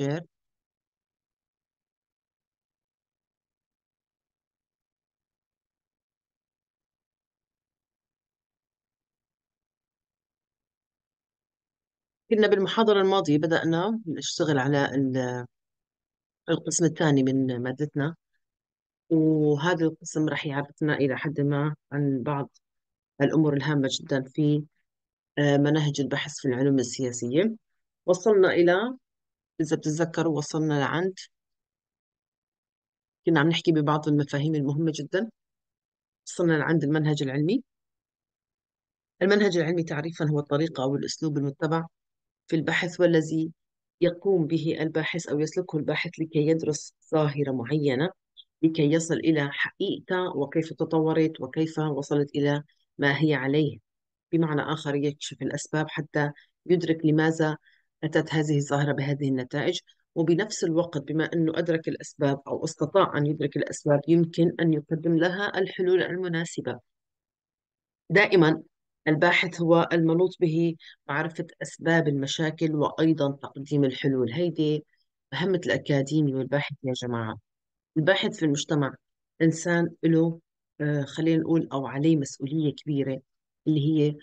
الشعر كنا بالمحاضرة الماضية بدأنا نشتغل على ال- القسم الثاني من مادتنا وهذا القسم راح يعرفنا إلى حد ما عن بعض الأمور الهامة جدا في آه، مناهج البحث في العلوم السياسية وصلنا إلى إذا بتتذكروا وصلنا لعند كنا عم نحكي ببعض المفاهيم المهمة جدا وصلنا لعند المنهج العلمي المنهج العلمي تعريفا هو الطريقة أو الأسلوب المتبع في البحث والذي يقوم به الباحث أو يسلكه الباحث لكي يدرس ظاهرة معينة لكي يصل إلى حقيقتها وكيف تطورت وكيف وصلت إلى ما هي عليه بمعنى آخر يكشف الأسباب حتى يدرك لماذا أتت هذه الظاهرة بهذه النتائج وبنفس الوقت بما أنه أدرك الأسباب أو استطاع أن يدرك الأسباب يمكن أن يقدم لها الحلول المناسبة دائما الباحث هو المنوط به معرفة أسباب المشاكل وأيضا تقديم الحلول هيدي مهمة الأكاديمي والباحث يا جماعة الباحث في المجتمع إنسان له آه، خلينا نقول أو عليه مسؤولية كبيرة اللي هي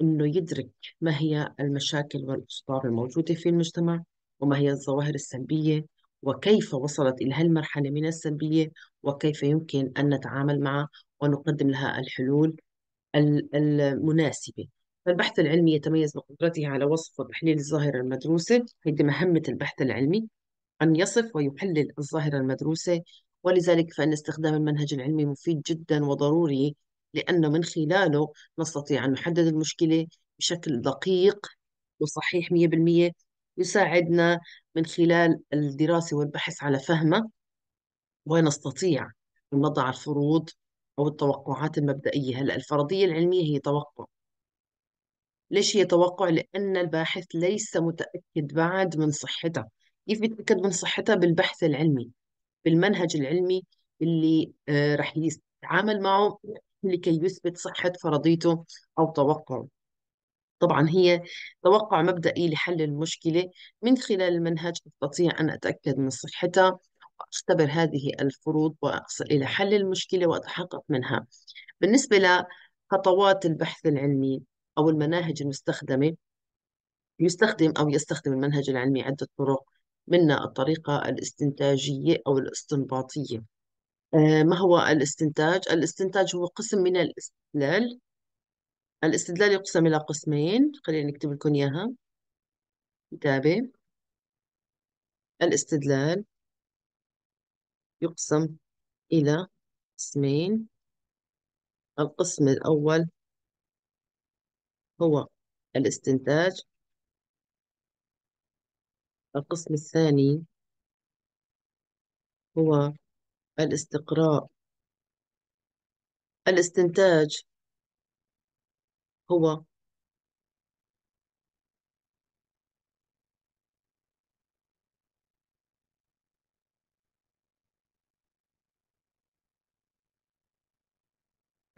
أنه يدرك ما هي المشاكل والأخطار الموجودة في المجتمع وما هي الظواهر السلبية وكيف وصلت إلى هالمرحلة من السلبية وكيف يمكن أن نتعامل معها ونقدم لها الحلول المناسبة فالبحث العلمي يتميز بقدرته على وصف وتحليل الظاهرة المدروسة هذه مهمة البحث العلمي أن يصف ويحلل الظاهرة المدروسة ولذلك فإن استخدام المنهج العلمي مفيد جدا وضروري لأنه من خلاله نستطيع أن نحدد المشكلة بشكل دقيق وصحيح 100% يساعدنا من خلال الدراسة والبحث على فهمه ونستطيع أن نضع الفروض أو التوقعات المبدئية هلأ الفرضية العلمية هي توقع ليش هي توقع؟ لأن الباحث ليس متأكد بعد من صحتها كيف بيتأكد من صحتها؟ بالبحث العلمي بالمنهج العلمي اللي آه، رح يتعامل معه لكي يثبت صحة فرضيته أو توقعه طبعا هي توقع مبدئي لحل المشكلة من خلال المنهج أستطيع أن أتأكد من صحتها وأختبر هذه الفروض وأصل إلى حل المشكلة وأتحقق منها بالنسبة لخطوات البحث العلمي أو المناهج المستخدمة يستخدم أو يستخدم المنهج العلمي عدة طرق منها الطريقة الاستنتاجية أو الاستنباطية آه، ما هو الاستنتاج؟ الاستنتاج هو قسم من الاستدلال الاستدلال يقسم إلى قسمين خلينا نكتب لكم إياها كتابة الاستدلال يقسم إلى قسمين القسم الأول هو الاستنتاج القسم الثاني هو الاستقراء الاستنتاج هو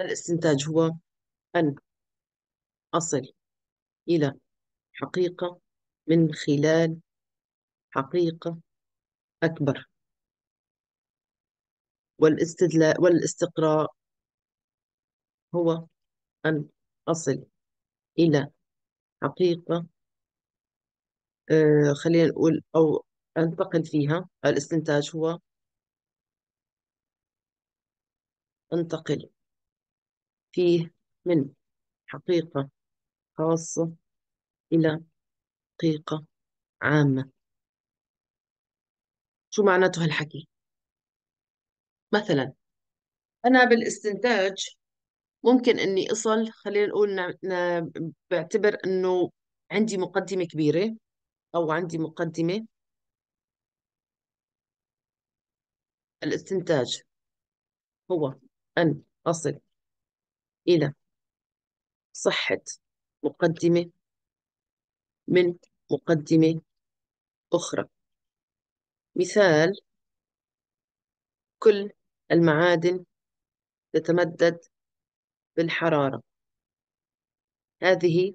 الاستنتاج هو أن أصل إلى حقيقة من خلال حقيقة أكبر والاستدلال والاستقراء هو أن أصل إلى حقيقة آه، خلينا نقول أو أنتقل فيها الاستنتاج هو أنتقل فيه من حقيقة خاصة إلى حقيقة عامة شو معناته هالحكي؟ مثلا أنا بالاستنتاج ممكن إني أصل خلينا نقول ن- بعتبر إنه عندي مقدمة كبيرة أو عندي مقدمة الاستنتاج هو أن أصل إلى صحة مقدمة من مقدمة أخرى مثال كل المعادن تتمدد بالحرارة هذه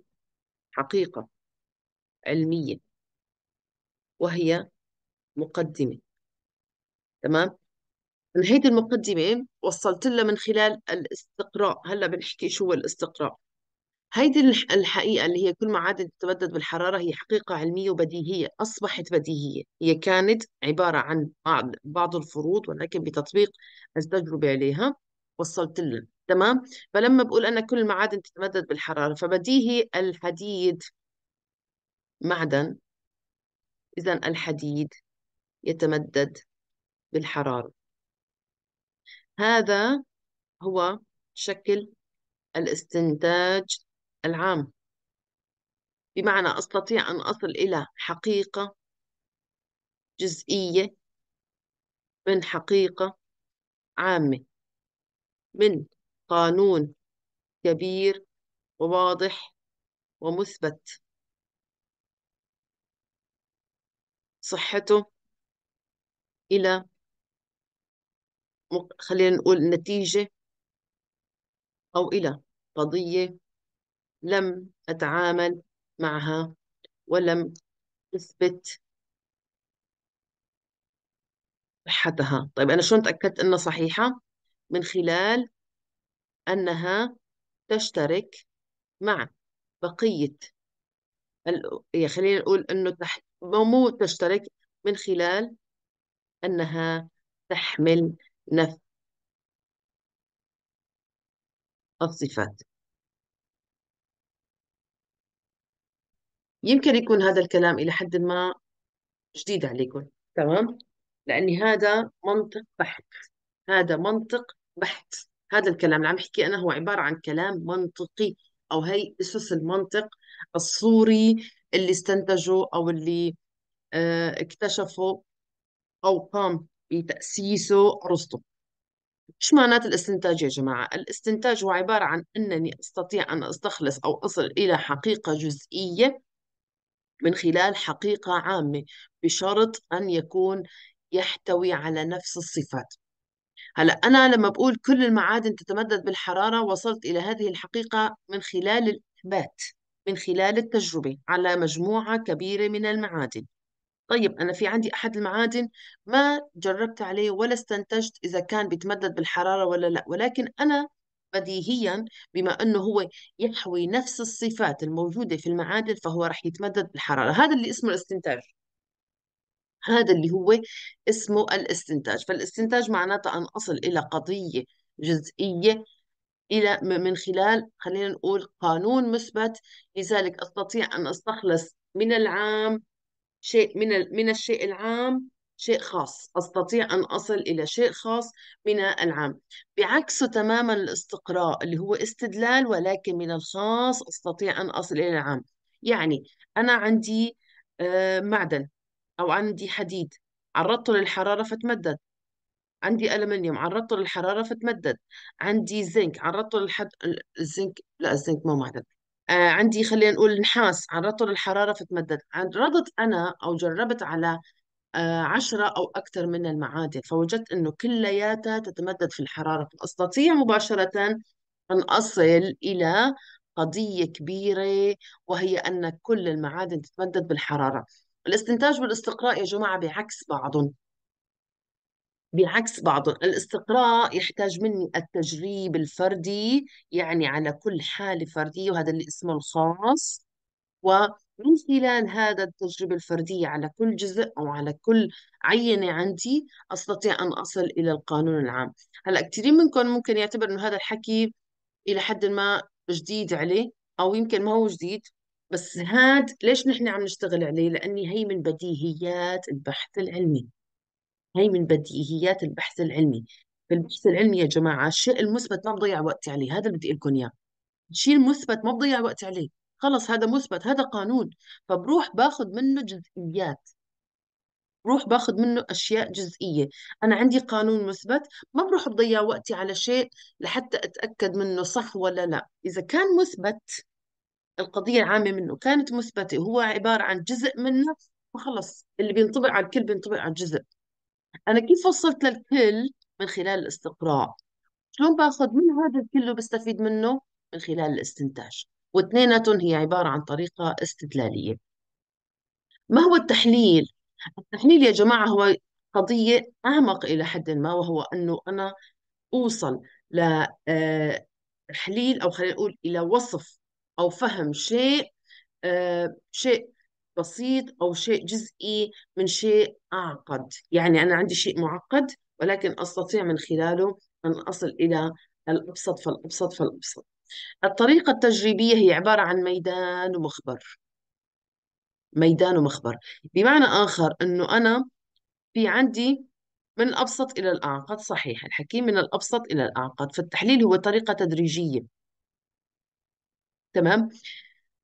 حقيقة علمية وهي مقدمة تمام من هيدي المقدمة وصلت لها من خلال الاستقراء هلا بنحكي شو هو الاستقراء هيدي الحقيقة اللي هي كل ما عادت تتبدد بالحرارة هي حقيقة علمية وبديهية أصبحت بديهية هي كانت عبارة عن بعض, بعض الفروض ولكن بتطبيق التجربة عليها وصلت لنا تمام فلما بقول أنا كل المعادن تتمدد بالحرارة فبديهي الحديد معدن إذا الحديد يتمدد بالحرارة هذا هو شكل الاستنتاج العام بمعنى أستطيع أن أصل إلى حقيقة جزئية من حقيقة عامة من قانون كبير وواضح ومثبت صحته إلى خلينا نقول نتيجة أو إلى قضية لم أتعامل معها ولم أثبت صحتها طيب أنا شلون تأكدت أنها صحيحة؟ من خلال أنها تشترك مع بقية يعني خلينا نقول أنه تحت مو تشترك من خلال أنها تحمل نفس الصفات يمكن يكون هذا الكلام إلى حد ما جديد عليكم تمام لأني هذا منطق بحت هذا منطق بحت هذا الكلام اللي عم بحكي أنا هو عبارة عن كلام منطقي أو هي أسس المنطق الصوري اللي استنتجه أو اللي آه، اكتشفه أو قام بتأسيسه أرسطو ايش معنات الاستنتاج يا جماعه؟ الاستنتاج هو عباره عن انني استطيع ان استخلص او اصل الى حقيقه جزئيه من خلال حقيقة عامة بشرط أن يكون يحتوي على نفس الصفات هلا أنا لما بقول كل المعادن تتمدد بالحرارة وصلت إلى هذه الحقيقة من خلال الإثبات من خلال التجربة على مجموعة كبيرة من المعادن طيب أنا في عندي أحد المعادن ما جربت عليه ولا استنتجت إذا كان بيتمدد بالحرارة ولا لا ولكن أنا بديهيا بما أنه هو يحوي نفس الصفات الموجودة في المعادن فهو راح يتمدد بالحرارة هذا اللي اسمه الاستنتاج هذا اللي هو اسمه الاستنتاج فالاستنتاج معناته أن أصل إلى قضية جزئية إلى من خلال خلينا نقول قانون مثبت لذلك أستطيع أن أستخلص من العام شيء من من الشيء العام شيء خاص أستطيع أن أصل إلى شيء خاص من العام بعكسه تماما الاستقراء اللي هو استدلال ولكن من الخاص أستطيع أن أصل إلى العام يعني أنا عندي آه، معدن أو عندي حديد عرضته للحرارة فتمدد عندي ألمنيوم عرضته للحرارة فتمدد عندي زنك عرضته للحد الزنك لا الزنك ما معدن آه، عندي خلينا نقول نحاس عرضته للحرارة فتمدد عرضت أنا أو جربت على آه، عشرة أو أكثر من المعادن فوجدت أنه كلياتها تتمدد في الحرارة فأستطيع مباشرة أن أصل إلى قضية كبيرة وهي أن كل المعادن تتمدد بالحرارة الاستنتاج والاستقراء يا جماعة بعكس بعضهم بعكس بعضهم الاستقراء يحتاج مني التجريب الفردي يعني على كل حالة فردية وهذا اللي اسمه الخاص من خلال هذا التجربة الفردية على كل جزء أو على كل عينة عندي أستطيع أن أصل إلى القانون العام هلأ كثيرين منكم ممكن يعتبر أنه هذا الحكي إلى حد ما جديد عليه أو يمكن ما هو جديد بس هاد ليش نحن عم نشتغل عليه لأني هي من بديهيات البحث العلمي هي من بديهيات البحث العلمي بالبحث العلمي يا جماعة الشيء المثبت ما بضيع وقتي عليه هذا اللي بدي لكم إياه الشيء المثبت ما بضيع وقتي عليه خلص هذا مثبت هذا قانون فبروح باخذ منه جزئيات بروح باخذ منه اشياء جزئيه انا عندي قانون مثبت ما بروح بضيع وقتي على شيء لحتى اتاكد منه صح ولا لا اذا كان مثبت القضيه العامه منه كانت مثبته هو عباره عن جزء منه فخلص اللي بينطبق على الكل بينطبق على الجزء انا كيف وصلت للكل من خلال الاستقراء شلون باخذ من هذا الكل وبستفيد منه من خلال الاستنتاج واثنيناتهم هي عبارة عن طريقة استدلالية ما هو التحليل؟ التحليل يا جماعة هو قضية أعمق إلى حد ما وهو أنه أنا أوصل لتحليل آه، أو خلينا نقول إلى وصف أو فهم شيء آه، شيء بسيط أو شيء جزئي من شيء أعقد يعني أنا عندي شيء معقد ولكن أستطيع من خلاله أن أصل إلى الأبسط فالأبسط فالأبسط الطريقة التجريبية هي عبارة عن ميدان ومخبر ميدان ومخبر بمعنى آخر أنه أنا في عندي من الأبسط إلى الأعقد صحيح الحكي من الأبسط إلى الأعقد فالتحليل هو طريقة تدريجية تمام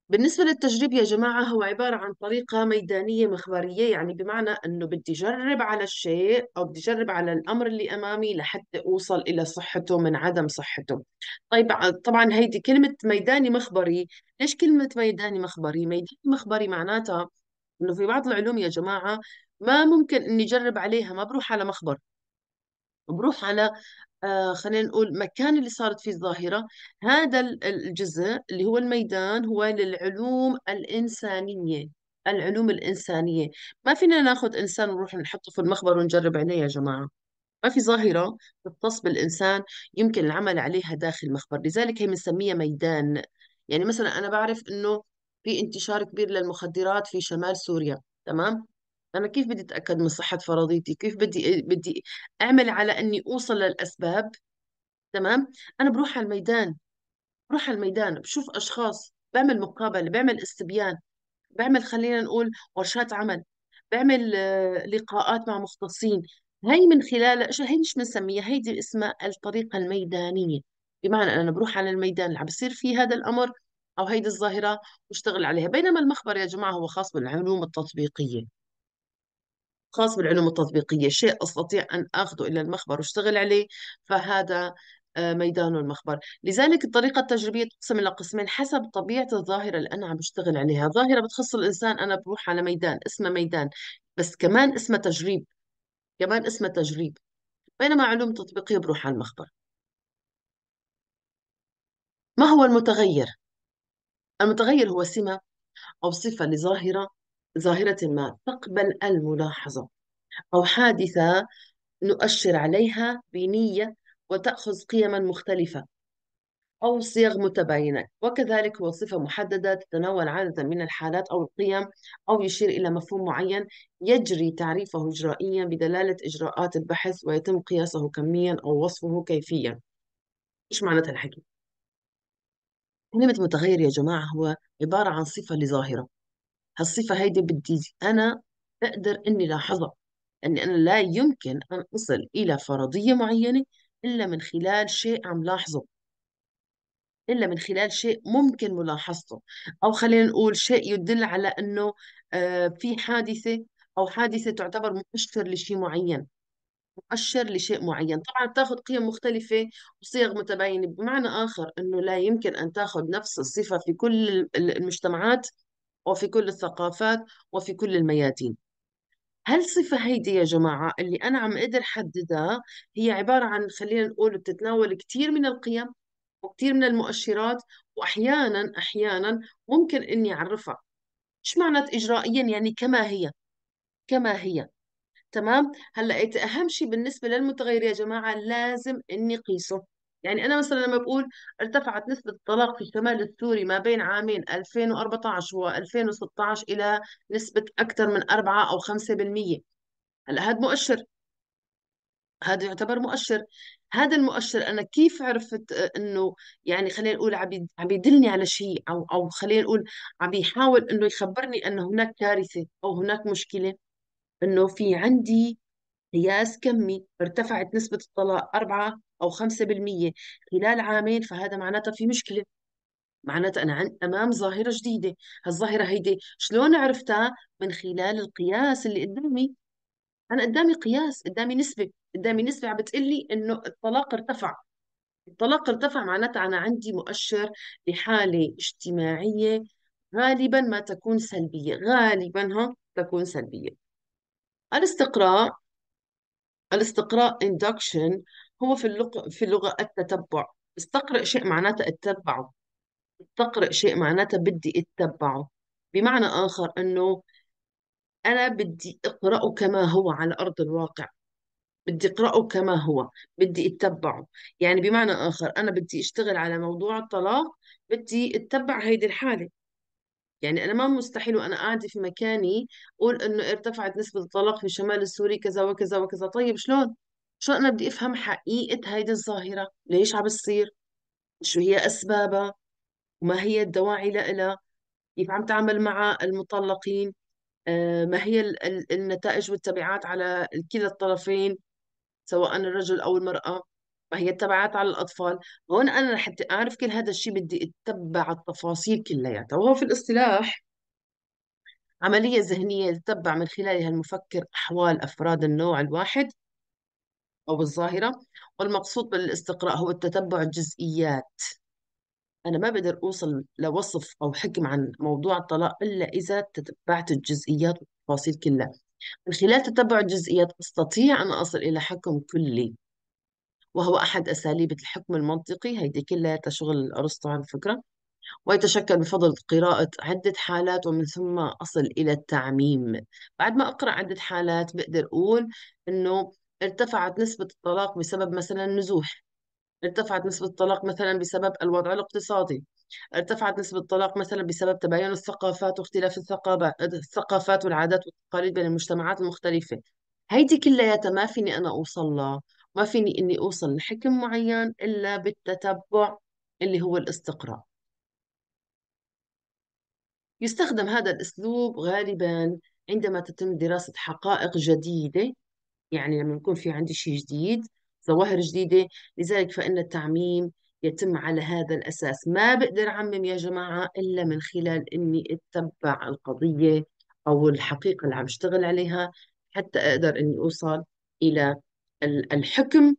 بالنسبة للتجريب يا جماعة هو عبارة عن طريقة ميدانية مخبرية يعني بمعنى أنه بدي جرب على الشيء أو بدي جرب على الأمر اللي أمامي لحتى أوصل إلى صحته من عدم صحته طيب طبعا هيدي كلمة ميداني مخبري ليش كلمة ميداني مخبري؟ ميداني مخبري معناتها أنه في بعض العلوم يا جماعة ما ممكن أني أجرب عليها ما بروح على مخبر بروح على آه، خلينا نقول مكان اللي صارت فيه الظاهرة هذا الجزء اللي هو الميدان هو للعلوم الإنسانية العلوم الإنسانية ما فينا ناخذ إنسان ونروح نحطه في المخبر ونجرب عليه يا جماعة ما في ظاهرة تختص بالإنسان يمكن العمل عليها داخل المخبر لذلك هي بنسميها ميدان يعني مثلا أنا بعرف إنه في انتشار كبير للمخدرات في شمال سوريا تمام أنا كيف بدي أتأكد من صحة فرضيتي كيف بدي آه، بدي أعمل على إني أوصل للأسباب تمام أنا بروح على الميدان بروح على الميدان بشوف أشخاص بعمل مقابلة بعمل استبيان بعمل خلينا نقول ورشات عمل بعمل آه، لقاءات مع مختصين هي من خلال شو هي مش بنسميها هيدي اسمها الطريقة الميدانية بمعنى أنا بروح على الميدان اللي عم بصير فيه هذا الأمر أو هيدي الظاهرة واشتغل عليها بينما المخبر يا جماعة هو خاص بالعلوم التطبيقية خاص بالعلوم التطبيقية شيء أستطيع أن أخذه إلى المخبر واشتغل عليه فهذا آه، ميدان المخبر لذلك الطريقة التجريبية تقسم إلى قسمين حسب طبيعة الظاهرة اللي أنا عم بشتغل عليها ظاهرة بتخص الإنسان أنا بروح على ميدان اسمه ميدان بس كمان اسمه تجريب كمان اسمه تجريب بينما علوم تطبيقية بروح على المخبر ما هو المتغير؟ المتغير هو سمة أو صفة لظاهرة ظاهرة ما تقبل الملاحظة أو حادثة نؤشر عليها بنية وتأخذ قيما مختلفة أو صيغ متباينة وكذلك هو صفة محددة تتناول عادة من الحالات أو القيم أو يشير إلى مفهوم معين يجري تعريفه إجرائيا بدلالة إجراءات البحث ويتم قياسه كميا أو وصفه كيفيا إيش معناتها الحكي؟ كلمة متغير يا جماعة هو عبارة عن صفة لظاهرة هالصفة هيدي بدي أنا بقدر إني لاحظها اني أنا لا يمكن أن أصل إلى فرضية معينة إلا من خلال شيء عم لاحظه إلا من خلال شيء ممكن ملاحظته أو خلينا نقول شيء يدل على أنه آه، في حادثة أو حادثة تعتبر مؤشر لشيء معين مؤشر لشيء معين طبعا تاخذ قيم مختلفة وصيغ متباينة بمعنى آخر أنه لا يمكن أن تاخذ نفس الصفة في كل المجتمعات وفي كل الثقافات وفي كل الميادين هل صفة هيدي يا جماعة اللي أنا عم أقدر حددها هي عبارة عن خلينا نقول بتتناول كثير من القيم وكثير من المؤشرات وأحيانا أحيانا ممكن إني أعرفها إيش معنى إجرائيا يعني كما هي كما هي تمام هلا أهم شيء بالنسبة للمتغير يا جماعة لازم إني قيسه يعني أنا مثلا لما بقول ارتفعت نسبة الطلاق في الشمال السوري ما بين عامين 2014 و 2016 إلى نسبة أكثر من 4 أو 5% هلا هذا مؤشر هذا يعتبر مؤشر هذا المؤشر انا كيف عرفت آه، انه يعني خلينا نقول عم يدلني على شيء او او خلينا نقول عم يحاول انه يخبرني ان هناك كارثه او هناك مشكله انه في عندي قياس كمي ارتفعت نسبه الطلاق 4 أو 5% خلال عامين فهذا معناتها في مشكلة معناتها أنا عن أمام ظاهرة جديدة هالظاهرة هيدي شلون عرفتها من خلال القياس اللي قدامي أنا قدامي قياس قدامي نسبة قدامي نسبة عم بتقلي إنه الطلاق ارتفع الطلاق ارتفع معناتها أنا عندي مؤشر لحالة اجتماعية غالبا ما تكون سلبية غالبا ها تكون سلبية الاستقراء الاستقراء اندكشن هو في اللغة في اللغة التتبع استقرئ شيء معناته اتبعه استقرئ شيء معناته بدي اتبعه بمعنى آخر أنه أنا بدي أقرأه كما هو على أرض الواقع بدي أقرأه كما هو بدي أتبعه يعني بمعنى آخر أنا بدي أشتغل على موضوع الطلاق بدي أتبع هيدي الحالة يعني أنا ما مستحيل وأنا قاعدة في مكاني أقول إنه ارتفعت نسبة الطلاق في شمال السوري كذا وكذا وكذا طيب شلون؟ شو انا بدي افهم حقيقه هيدي الظاهره ليش عم بتصير شو هي اسبابها وما هي الدواعي لها كيف عم تعمل مع المطلقين آه، ما هي النتائج والتبعات على كلا الطرفين سواء الرجل او المراه ما هي التبعات على الاطفال هون انا لحتى اعرف كل هذا الشيء بدي اتبع التفاصيل كلياتها وهو في الاصطلاح عملية ذهنية تتبع من خلالها المفكر أحوال أفراد النوع الواحد أو الظاهرة والمقصود بالاستقراء هو التتبع الجزئيات أنا ما بقدر أوصل لوصف أو حكم عن موضوع الطلاق إلا إذا تتبعت الجزئيات والتفاصيل كلها من خلال تتبع الجزئيات أستطيع أن أصل إلى حكم كلي وهو أحد أساليب الحكم المنطقي هيدي كلها تشغل أرسطو عن فكرة ويتشكل بفضل قراءة عدة حالات ومن ثم أصل إلى التعميم بعد ما أقرأ عدة حالات بقدر أقول إنه ارتفعت نسبة الطلاق بسبب مثلا النزوح ارتفعت نسبة الطلاق مثلا بسبب الوضع الاقتصادي ارتفعت نسبة الطلاق مثلا بسبب تباين الثقافات واختلاف الثقافات والعادات والتقاليد بين المجتمعات المختلفة هيدي كلياتها ما فيني أنا أوصل لها ما فيني إني أوصل لحكم معين إلا بالتتبع اللي هو الاستقراء يستخدم هذا الأسلوب غالبا عندما تتم دراسة حقائق جديدة يعني لما يكون في عندي شيء جديد ظواهر جديدة لذلك فإن التعميم يتم على هذا الأساس ما بقدر أعمم يا جماعة إلا من خلال إني أتبع القضية أو الحقيقة اللي عم اشتغل عليها حتى أقدر إني أوصل إلى الحكم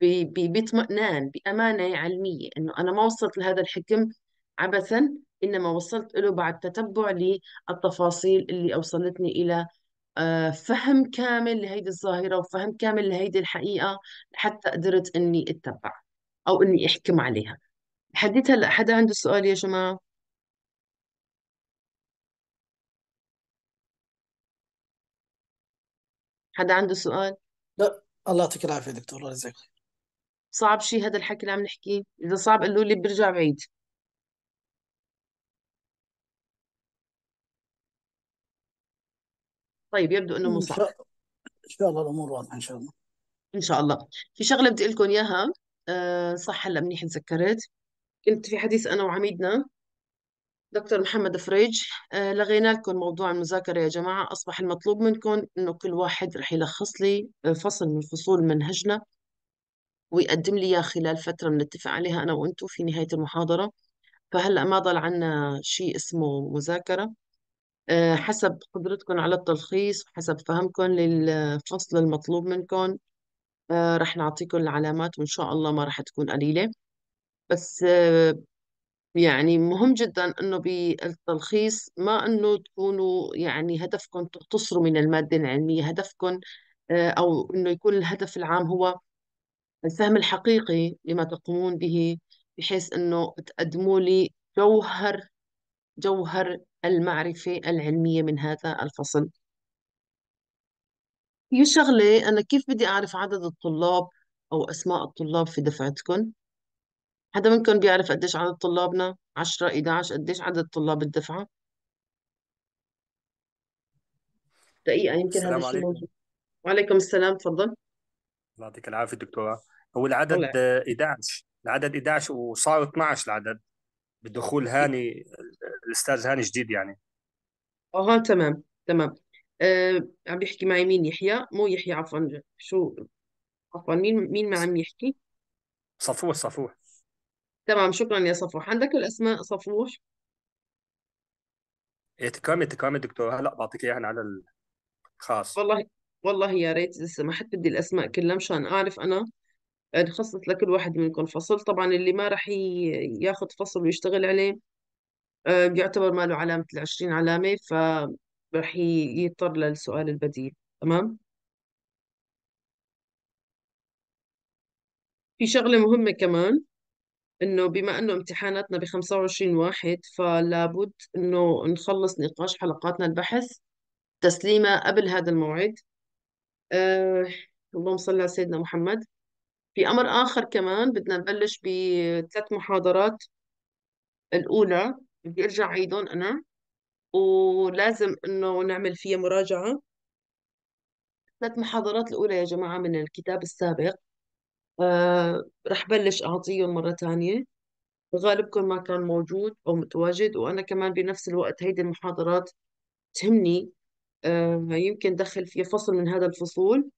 باطمئنان بأمانة علمية إنه أنا ما وصلت لهذا الحكم عبثا إنما وصلت له بعد تتبع للتفاصيل اللي أوصلتني إلى آه، فهم كامل لهيدي الظاهرة وفهم كامل لهيدي الحقيقة حتى قدرت إني أتبع أو إني أحكم عليها حديت هلأ حدا عنده سؤال يا جماعة؟ حدا عنده سؤال؟ لا الله يعطيك العافية دكتور الله يجزاك خير صعب شي هذا الحكي اللي عم نحكيه إذا صعب قولوا لي برجع بعيد طيب يبدو انه مو صح إن شاء الله الامور واضحه ان شاء الله ان شاء الله في شغله بدي اقول لكم اياها آه، صح هلا منيح تذكرت كنت في حديث انا وعميدنا دكتور محمد فريج آه، لغينا لكم موضوع المذاكره يا جماعه اصبح المطلوب منكم انه كل واحد رح يلخص لي فصل من فصول منهجنا ويقدم لي اياه خلال فتره بنتفق عليها انا وانتم في نهايه المحاضره فهلا ما ضل عنا شيء اسمه مذاكره آه، حسب قدرتكم على التلخيص وحسب فهمكم للفصل المطلوب منكم آه، رح نعطيكم العلامات وإن شاء الله ما رح تكون قليلة بس آه، يعني مهم جدا انه بالتلخيص ما انه تكونوا يعني هدفكم تقتصروا من المادة العلمية هدفكم او انه يكون الهدف العام هو الفهم الحقيقي لما تقومون به بحيث انه تقدموا لي جوهر جوهر المعرفة العلمية من هذا الفصل هي شغلة أنا كيف بدي أعرف عدد الطلاب أو أسماء الطلاب في دفعتكم حدا منكم بيعرف قديش عدد طلابنا 10 11 قديش عدد طلاب الدفعة دقيقة يمكن هذا السلام الشيء عليكم موجود وعليكم السلام تفضل الله يعطيك العافية دكتورة هو العدد 11 العدد 11 وصار 12 العدد بدخول هاني الاستاذ هاني جديد يعني اها تمام تمام أه عم بيحكي معي مين يحيى مو يحيى عفوا شو عفوا مين مين ما عم يحكي صفوح صفوح تمام شكرا يا صفوح عندك الاسماء صفوح اتكام إيه، اتكام دكتور هلا بعطيك اياها على الخاص والله والله يا ريت اذا سمحت بدي الاسماء كلها مشان اعرف انا نخصص يعني لكل واحد منكم فصل طبعا اللي ما راح ياخذ فصل ويشتغل عليه آه، بيعتبر ما له علامة العشرين علامة فراح يضطر للسؤال البديل تمام في شغلة مهمة كمان إنه بما إنه امتحاناتنا ب 25 واحد فلابد إنه نخلص نقاش حلقاتنا البحث تسليمه قبل هذا الموعد أه اللهم صل على سيدنا محمد في أمر آخر كمان بدنا نبلش بثلاث محاضرات الأولى بدي أرجع عيدون أنا ولازم إنه نعمل فيها مراجعة ثلاث محاضرات الأولى يا جماعة من الكتاب السابق آه رح بلش أعطيهم مرة تانية غالبكم ما كان موجود أو متواجد وأنا كمان بنفس الوقت هيدي المحاضرات تهمني آه يمكن دخل في فصل من هذا الفصول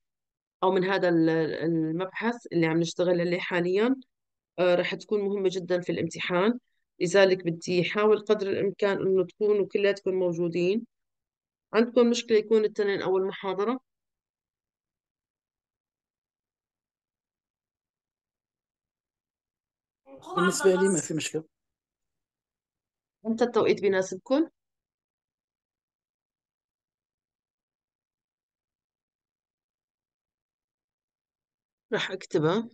أو من هذا المبحث اللي عم نشتغل عليه حاليا آه، رح تكون مهمة جدا في الامتحان لذلك بدي أحاول قدر الإمكان إنه تكونوا كلياتكم موجودين عندكم مشكلة يكون التنين أول محاضرة بالنسبة لي ما في مشكلة أنت التوقيت بيناسبكم؟ راح أكتبه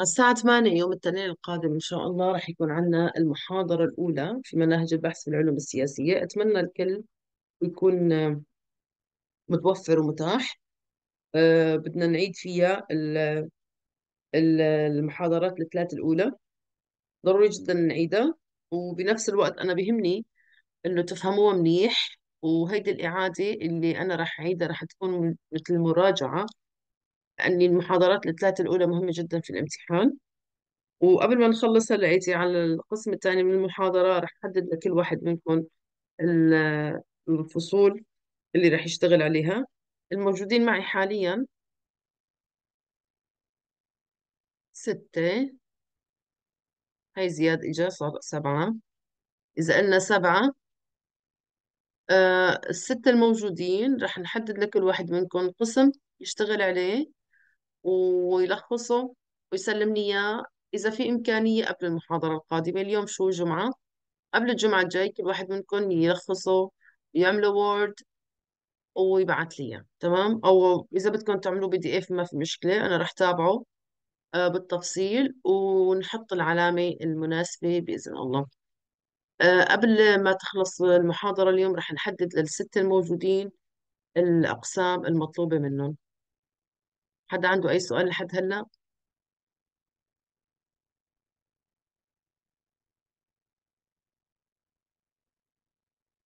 الساعة 8 يوم الاثنين القادم إن شاء الله راح يكون عندنا المحاضرة الأولى في مناهج البحث في العلوم السياسية أتمنى الكل يكون آه، متوفر ومتاح أه بدنا نعيد فيها المحاضرات الثلاث الأولى ضروري جدا نعيدها وبنفس الوقت أنا بهمني إنه تفهموها منيح وهيدي الإعادة اللي أنا راح أعيدها راح تكون مثل مراجعة لأني المحاضرات الثلاثة الأولى مهمة جدا في الامتحان وقبل ما نخلص هلا لقيتي على القسم الثاني من المحاضرة رح أحدد لكل واحد منكم الفصول اللي رح يشتغل عليها الموجودين معي حاليا ستة هاي زياد إجا صار سبعة إذا قلنا سبعة آه الستة الموجودين رح نحدد لكل واحد منكم قسم يشتغل عليه ويلخصه ويسلم لي إياه إذا في إمكانية قبل المحاضرة القادمة اليوم شو جمعة قبل الجمعة الجاي كل واحد منكم يلخصه يعمله وورد ويبعث لي إياه تمام أو إذا بدكم تعملوا بي دي إف ما في مشكلة أنا رح تابعه آه، بالتفصيل ونحط العلامة المناسبة بإذن الله آه، قبل ما تخلص المحاضرة اليوم رح نحدد للستة الموجودين الأقسام المطلوبة منهم حدا عنده أي سؤال لحد هلأ؟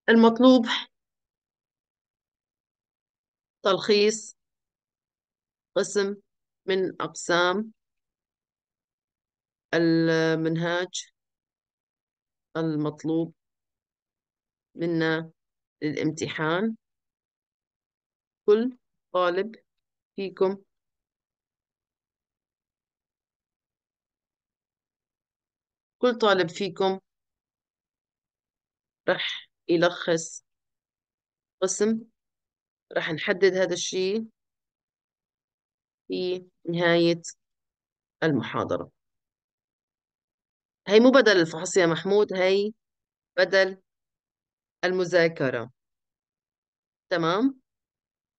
المطلوب تلخيص قسم من أقسام المنهاج المطلوب منا للامتحان كل طالب فيكم كل طالب فيكم رح يلخص قسم رح نحدد هذا الشيء في نهاية المحاضرة هي مو بدل الفحص يا محمود هي بدل المذاكرة تمام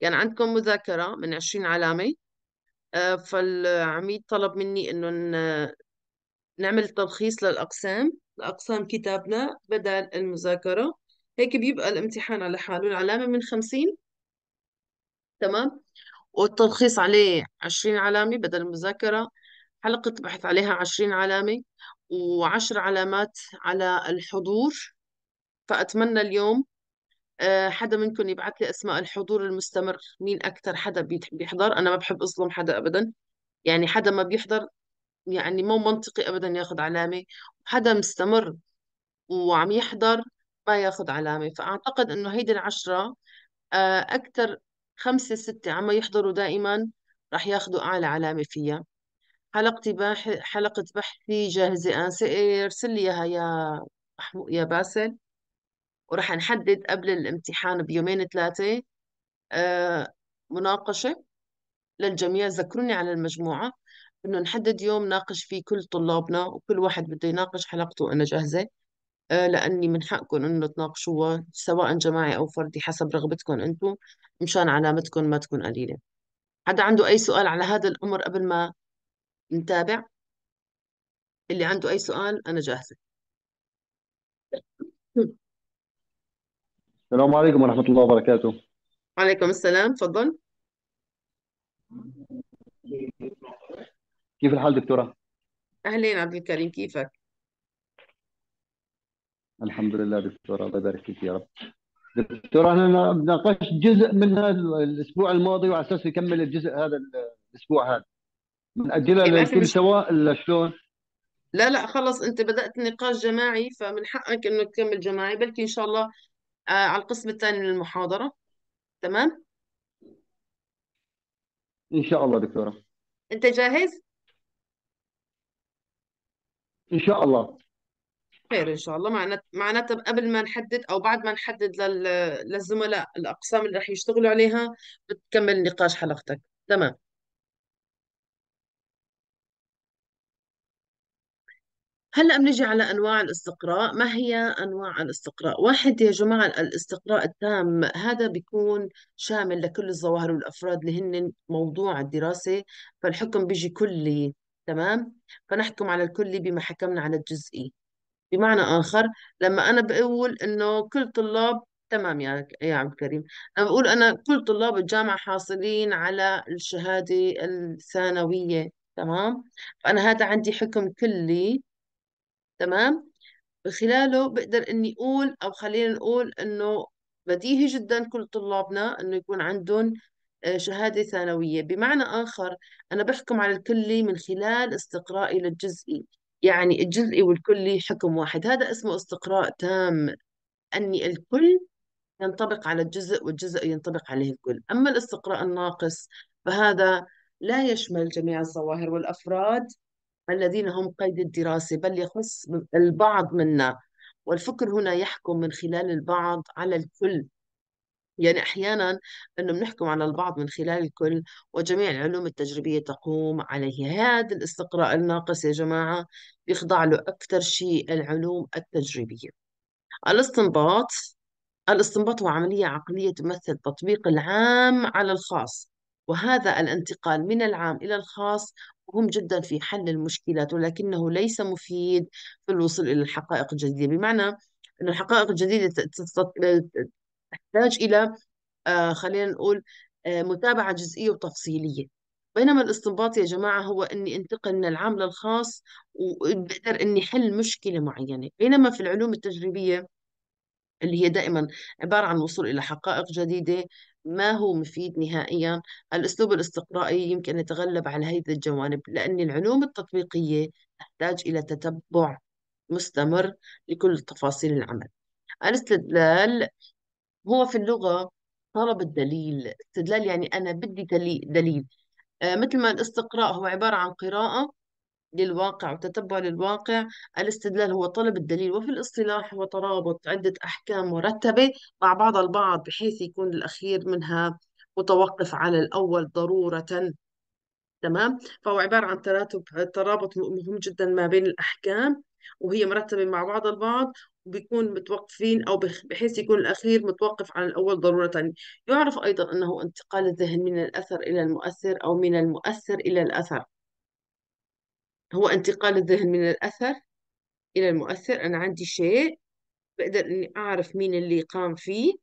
كان يعني عندكم مذاكرة من 20 علامة آه، فالعميد طلب مني انه نعمل تلخيص للأقسام الأقسام كتابنا بدل المذاكرة هيك بيبقى الامتحان على حاله العلامة من خمسين تمام والتلخيص عليه عشرين علامة بدل المذاكرة حلقة بحث عليها عشرين علامة وعشر علامات على الحضور فأتمنى اليوم آه، حدا منكم يبعث لي اسماء الحضور المستمر مين اكثر حدا بيحضر انا ما بحب اظلم حدا ابدا يعني حدا ما بيحضر يعني مو منطقي ابدا ياخذ علامه حدا مستمر وعم يحضر ما ياخذ علامه فاعتقد انه هيدي العشره آه، اكثر خمسه سته عم يحضروا دائما رح ياخذوا اعلى علامه فيها حلقتي باح... حلقه بحثي جاهزه انسى ارسل لي اياها يا يا باسل ورح نحدد قبل الامتحان بيومين ثلاثه آه، مناقشه للجميع ذكروني على المجموعه إنه نحدد يوم ناقش فيه كل طلابنا وكل واحد بده يناقش حلقته أنا جاهزة آه، لأني من حقكم إنه تناقشوها سواء جماعي أو فردي حسب رغبتكم أنتم مشان علامتكم ما تكون قليلة حدا عنده أي سؤال على هذا الأمر قبل ما نتابع اللي عنده أي سؤال أنا جاهزة السلام عليكم ورحمة الله وبركاته وعليكم السلام تفضل كيف الحال دكتورة؟ أهلين عبد الكريم كيفك؟ الحمد لله دكتورة الله يبارك فيك يا رب. دكتورة أنا ناقشت جزء من الأسبوع الماضي وعلى أساس يكمل الجزء هذا الأسبوع هذا. نأجلها للكل إيه، سواء إلا شلون؟ لا لا خلص أنت بدأت نقاش جماعي فمن حقك إنه تكمل جماعي بلكي إن شاء الله آه على القسم الثاني من المحاضرة تمام؟ إن شاء الله دكتورة. أنت جاهز؟ ان شاء الله خير ان شاء الله معناتها معناتها قبل ما نحدد او بعد ما نحدد لل... للزملاء الاقسام اللي راح يشتغلوا عليها بتكمل نقاش حلقتك تمام هلا بنيجي على انواع الاستقراء ما هي انواع الاستقراء واحد يا جماعه الاستقراء التام هذا بيكون شامل لكل الظواهر والافراد اللي هن موضوع الدراسه فالحكم بيجي كلي تمام فنحكم على الكلي بما حكمنا على الجزئي بمعنى آخر لما أنا بقول إنه كل طلاب تمام يا يا عبد الكريم أنا بقول أنا كل طلاب الجامعة حاصلين على الشهادة الثانوية تمام فأنا هذا عندي حكم كلي تمام خلاله بقدر إني أقول أو خلينا نقول إنه بديهي جدا كل طلابنا إنه يكون عندهم آه، شهادة ثانوية بمعنى آخر أنا بحكم على الكلي من خلال استقرائي للجزئي يعني الجزئي والكلي حكم واحد هذا اسمه استقراء تام أني الكل ينطبق على الجزء والجزء ينطبق عليه الكل أما الاستقراء الناقص فهذا لا يشمل جميع الظواهر والأفراد الذين هم قيد الدراسة بل يخص البعض منا والفكر هنا يحكم من خلال البعض على الكل يعني أحيانا أنه بنحكم على البعض من خلال الكل وجميع العلوم التجريبية تقوم عليه هذا الاستقراء الناقص يا جماعة بيخضع له أكثر شيء العلوم التجريبية الاستنباط الاستنباط هو عملية عقلية تمثل تطبيق العام على الخاص وهذا الانتقال من العام إلى الخاص مهم جدا في حل المشكلات ولكنه ليس مفيد في الوصول إلى الحقائق الجديدة بمعنى أن الحقائق الجديدة تحتاج إلى آه، خلينا نقول آه، متابعة جزئية وتفصيلية بينما الاستنباط يا جماعة هو أني أنتقل من العام للخاص وبقدر أني حل مشكلة معينة بينما في العلوم التجريبية اللي هي دائما عبارة عن وصول إلى حقائق جديدة ما هو مفيد نهائيا الأسلوب الاستقرائي يمكن يتغلب على هذه الجوانب لأن العلوم التطبيقية تحتاج إلى تتبع مستمر لكل تفاصيل العمل الاستدلال هو في اللغة طلب الدليل استدلال يعني أنا بدي دليل آه، مثل ما الاستقراء هو عبارة عن قراءة للواقع وتتبع للواقع الاستدلال هو طلب الدليل وفي الاصطلاح هو ترابط عدة أحكام مرتبة مع بعض البعض بحيث يكون الأخير منها متوقف على الأول ضرورة تمام فهو عبارة عن تراتب ترابط مهم جدا ما بين الأحكام وهي مرتبة مع بعض البعض بيكون متوقفين أو بحيث يكون الأخير متوقف عن الأول ضرورة يعرف أيضا أنه انتقال الذهن من الأثر إلى المؤثر أو من المؤثر إلى الأثر هو انتقال الذهن من الأثر إلى المؤثر أنا عندي شيء بقدر إني أعرف مين اللي قام فيه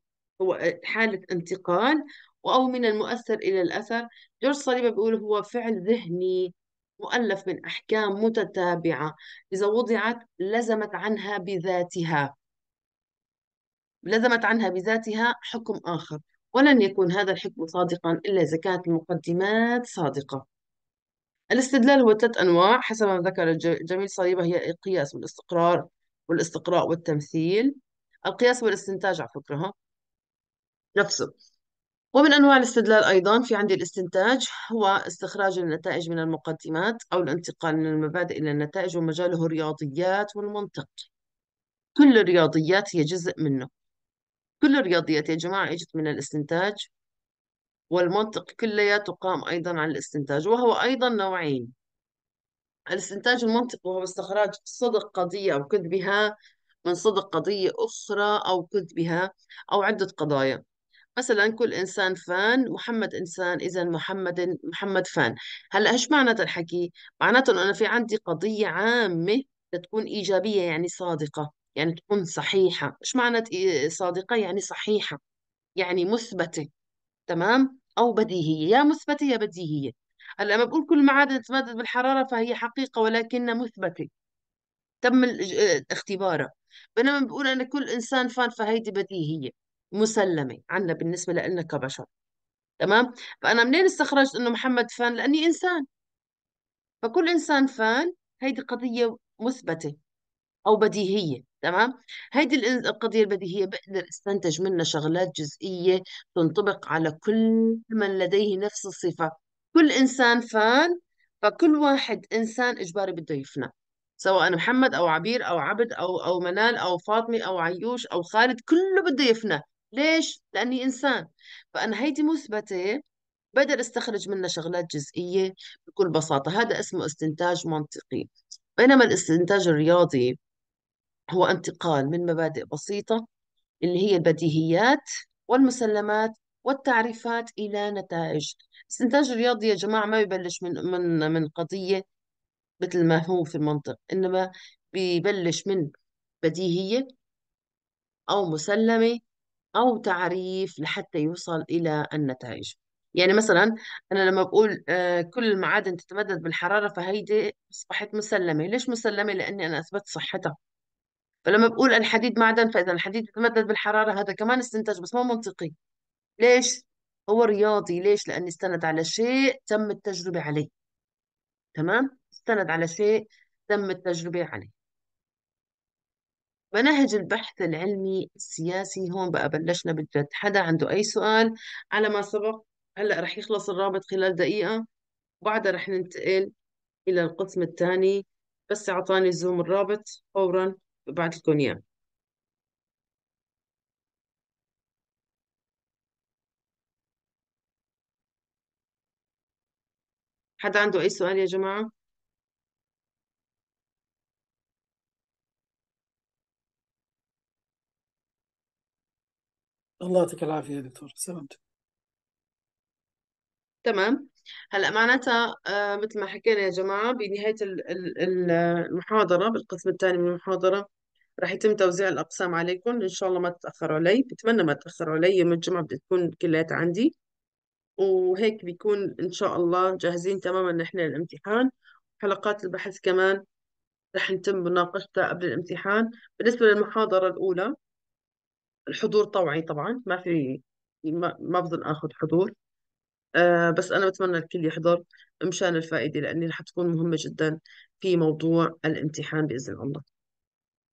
هو حالة انتقال أو من المؤثر إلى الأثر جورج صليبة بيقول هو فعل ذهني مؤلف من أحكام متتابعة إذا وضعت لزمت عنها بذاتها لزمت عنها بذاتها حكم آخر ولن يكون هذا الحكم صادقا إلا إذا كانت المقدمات صادقة الاستدلال هو ثلاث أنواع حسب ما ذكر جميل صليبة هي القياس والاستقرار والاستقراء والتمثيل القياس والاستنتاج على فكرة ها نفسه ومن أنواع الاستدلال أيضا في عندي الاستنتاج هو استخراج النتائج من المقدمات أو الانتقال من المبادئ إلى النتائج ومجاله الرياضيات والمنطق كل الرياضيات هي جزء منه كل الرياضيات يا جماعة اجت من الاستنتاج والمنطق كلياته قام أيضا على الاستنتاج وهو أيضا نوعين الاستنتاج المنطق وهو استخراج صدق قضية أو كذبها من صدق قضية أخرى أو كذبها أو عدة قضايا مثلا كل انسان فان محمد انسان اذا محمد محمد فان هلا ايش معناتها الحكي معناته انه انا في عندي قضيه عامه تكون ايجابيه يعني صادقه يعني تكون صحيحه ايش معنى صادقه يعني صحيحه يعني مثبته تمام او بديهيه يا مثبته يا بديهيه هلا لما بقول كل معادن تتمدد بالحراره فهي حقيقه ولكنها مثبته تم إيه، اختبارها بينما بقول انا كل انسان فان فهيدي بديهيه مسلمه عنا بالنسبه لنا كبشر تمام فانا منين استخرجت انه محمد فان لاني انسان فكل انسان فان هيدي قضيه مثبته او بديهيه تمام هيدي القضيه البديهيه بقدر استنتج منها شغلات جزئيه تنطبق على كل من لديه نفس الصفه كل انسان فان فكل واحد انسان اجباري بده يفنى سواء محمد او عبير او عبد او او منال او فاطمه او عيوش او خالد كله بده يفنى ليش؟ لأني إنسان فأنا هيدي مثبتة بقدر استخرج منها شغلات جزئية بكل بساطة هذا اسمه استنتاج منطقي بينما الاستنتاج الرياضي هو انتقال من مبادئ بسيطة اللي هي البديهيات والمسلمات والتعريفات إلى نتائج الاستنتاج الرياضي يا جماعة ما ببلش من من من قضية مثل ما هو في المنطق إنما ببلش من بديهية أو مسلمة أو تعريف لحتى يوصل إلى النتائج يعني مثلا أنا لما بقول آه، كل المعادن تتمدد بالحرارة فهيدي أصبحت مسلمة ليش مسلمة؟ لأني أنا أثبت صحتها فلما بقول الحديد معدن فإذا الحديد يتمدد بالحرارة هذا كمان استنتاج بس مو منطقي ليش؟ هو رياضي ليش؟ لأني استند على شيء تم التجربة عليه تمام؟ استند على شيء تم التجربة عليه مناهج البحث العلمي السياسي هون بقى بلشنا بالجد حدا عنده أي سؤال على ما سبق هلأ رح يخلص الرابط خلال دقيقة وبعدها رح ننتقل إلى القسم الثاني بس أعطاني زوم الرابط فورا ببعث لكم إياه حدا عنده أي سؤال يا جماعة؟ الله يعطيك العافيه يا دكتور سلامتك تمام هلا معناتها آه، مثل ما حكينا يا جماعه بنهايه المحاضره بالقسم الثاني من المحاضره رح يتم توزيع الاقسام عليكم ان شاء الله ما تتاخروا علي بتمنى ما تتاخروا علي يوم الجمعه بدها تكون كلياتها عندي وهيك بيكون ان شاء الله جاهزين تماما نحن للامتحان حلقات البحث كمان رح نتم مناقشتها قبل الامتحان بالنسبه للمحاضره الاولى الحضور طوعي طبعا ما في ما, ما بظن اخذ حضور آه بس انا بتمنى الكل يحضر مشان الفائده لاني رح تكون مهمه جدا في موضوع الامتحان باذن الله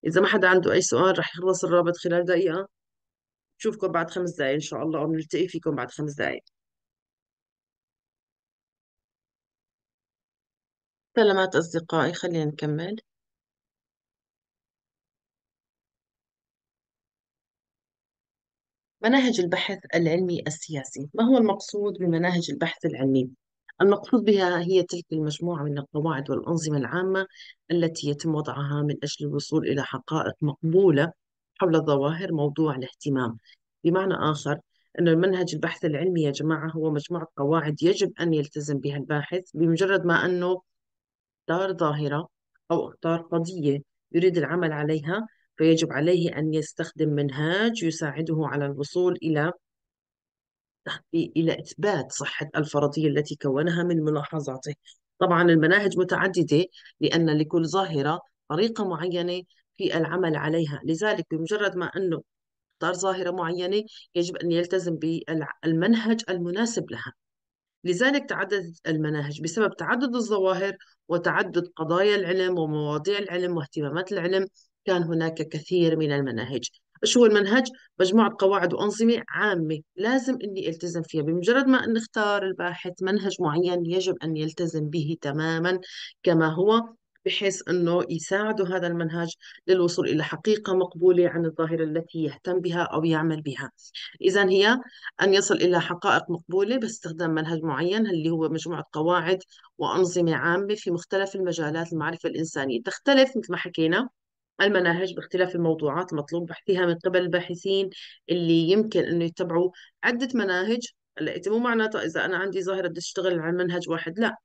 اذا ما حدا عنده اي سؤال رح يخلص الرابط خلال دقيقه بشوفكم بعد خمس دقائق ان شاء الله او نلتقي فيكم بعد خمس دقائق سلامات اصدقائي خلينا نكمل مناهج البحث العلمي السياسي ما هو المقصود بمناهج البحث العلمي؟ المقصود بها هي تلك المجموعة من القواعد والأنظمة العامة التي يتم وضعها من أجل الوصول إلى حقائق مقبولة حول الظواهر موضوع الاهتمام بمعنى آخر أن المنهج البحث العلمي يا جماعة هو مجموعة قواعد يجب أن يلتزم بها الباحث بمجرد ما أنه اختار ظاهرة أو اختار قضية يريد العمل عليها فيجب عليه أن يستخدم منهاج يساعده على الوصول إلى إلى إثبات صحة الفرضية التي كونها من ملاحظاته طبعا المناهج متعددة لأن لكل ظاهرة طريقة معينة في العمل عليها لذلك بمجرد ما أنه اختار ظاهرة معينة يجب أن يلتزم بالمنهج المناسب لها لذلك تعددت المناهج بسبب تعدد الظواهر وتعدد قضايا العلم ومواضيع العلم واهتمامات العلم كان هناك كثير من المناهج شو هو المنهج؟ مجموعة قواعد وأنظمة عامة لازم أني ألتزم فيها بمجرد ما أن اختار الباحث منهج معين يجب أن يلتزم به تماما كما هو بحيث أنه يساعده هذا المنهج للوصول إلى حقيقة مقبولة عن الظاهرة التي يهتم بها أو يعمل بها إذا هي أن يصل إلى حقائق مقبولة باستخدام منهج معين اللي هو مجموعة قواعد وأنظمة عامة في مختلف المجالات المعرفة الإنسانية تختلف مثل ما حكينا المناهج باختلاف الموضوعات المطلوب بحثها من قبل الباحثين اللي يمكن انه يتبعوا عده مناهج لقيت مو معناته اذا انا عندي ظاهره بدي اشتغل على منهج واحد لا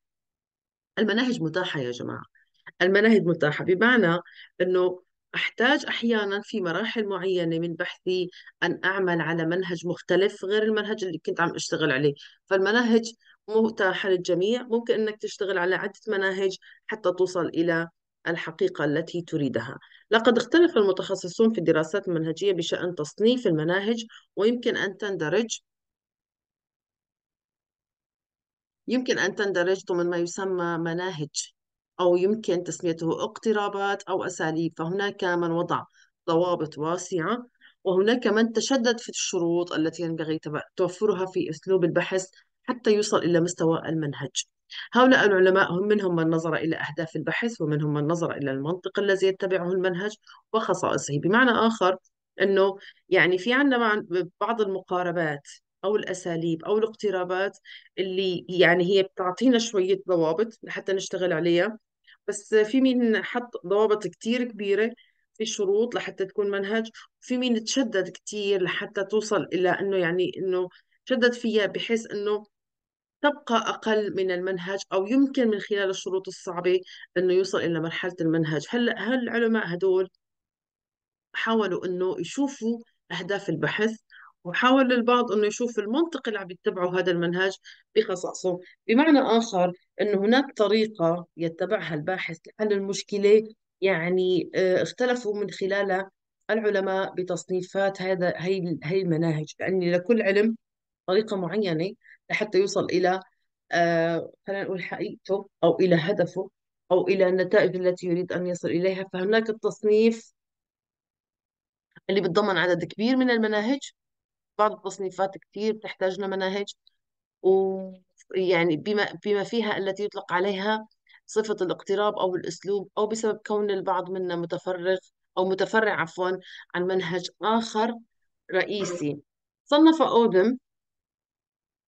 المناهج متاحه يا جماعه المناهج متاحه بمعنى انه احتاج احيانا في مراحل معينه من بحثي ان اعمل على منهج مختلف غير المنهج اللي كنت عم اشتغل عليه فالمناهج متاحه للجميع ممكن انك تشتغل على عده مناهج حتى توصل الى الحقيقة التي تريدها لقد اختلف المتخصصون في الدراسات المنهجية بشأن تصنيف المناهج ويمكن أن تندرج يمكن أن تندرج ضمن ما يسمى مناهج أو يمكن تسميته اقترابات أو أساليب فهناك من وضع ضوابط واسعة وهناك من تشدد في الشروط التي ينبغي توفرها في أسلوب البحث حتى يوصل إلى مستوى المنهج هؤلاء العلماء هم منهم من نظر إلى أهداف البحث ومنهم من نظر إلى المنطق الذي يتبعه المنهج وخصائصه بمعنى آخر أنه يعني في عندنا بعض المقاربات أو الأساليب أو الاقترابات اللي يعني هي بتعطينا شوية ضوابط لحتى نشتغل عليها بس في مين حط ضوابط كتير كبيرة في شروط لحتى تكون منهج في مين تشدد كتير لحتى توصل إلى أنه يعني أنه شدد فيها بحيث أنه تبقى أقل من المنهج أو يمكن من خلال الشروط الصعبة أنه يوصل إلى مرحلة المنهج هلا هل العلماء هدول حاولوا أنه يشوفوا أهداف البحث وحاول البعض أنه يشوف المنطق اللي عم يتبعه هذا المنهج بخصائصه بمعنى آخر أنه هناك طريقة يتبعها الباحث لحل المشكلة يعني آه، اختلفوا من خلالها العلماء بتصنيفات هذا هي هي المناهج لأن يعني لكل علم طريقة معينة لحتى يوصل إلى آه، خلينا نقول حقيقته أو إلى هدفه أو إلى النتائج التي يريد أن يصل إليها فهناك التصنيف اللي بتضمن عدد كبير من المناهج بعض التصنيفات كثير بتحتاج لمناهج ويعني بما بما فيها التي يطلق عليها صفة الاقتراب أو الأسلوب أو بسبب كون البعض منا متفرغ أو متفرع عفوا عن منهج آخر رئيسي صنف أودم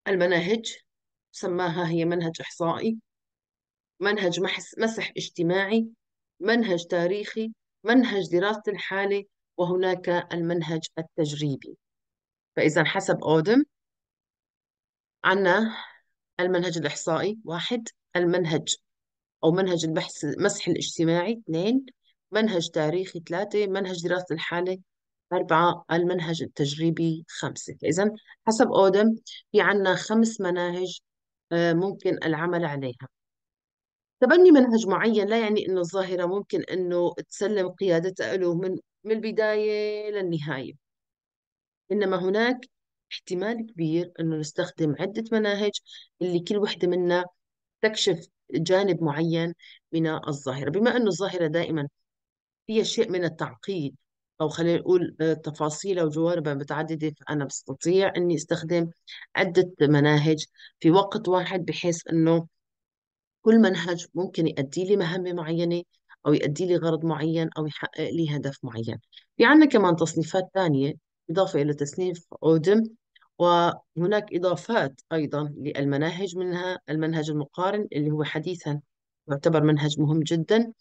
المناهج سماها هي منهج إحصائي منهج مسح اجتماعي منهج تاريخي منهج دراسة الحالة وهناك المنهج التجريبي فإذا حسب أودم عنا المنهج الإحصائي واحد المنهج أو منهج البحث المسح الاجتماعي اثنين منهج تاريخي ثلاثة منهج دراسة الحالة أربعة المنهج التجريبي خمسة إذا حسب أودم في عنا خمس مناهج آه، ممكن العمل عليها تبني منهج معين لا يعني أنه الظاهرة ممكن أنه تسلم قيادتها له من, من البداية للنهاية إنما هناك احتمال كبير أنه نستخدم عدة مناهج اللي كل وحدة منا تكشف جانب معين من الظاهرة بما أنه الظاهرة دائما فيها شيء من التعقيد أو خلينا نقول آه، او جوانب متعددة فأنا بستطيع إني أستخدم عدة مناهج في وقت واحد بحيث إنه كل منهج ممكن يؤدي لي مهمة معينة أو يؤدي لي غرض معين أو يحقق لي هدف معين في عندنا كمان تصنيفات ثانية إضافة إلى تصنيف أودم وهناك إضافات أيضا للمناهج منها المنهج المقارن اللي هو حديثا يعتبر منهج مهم جدا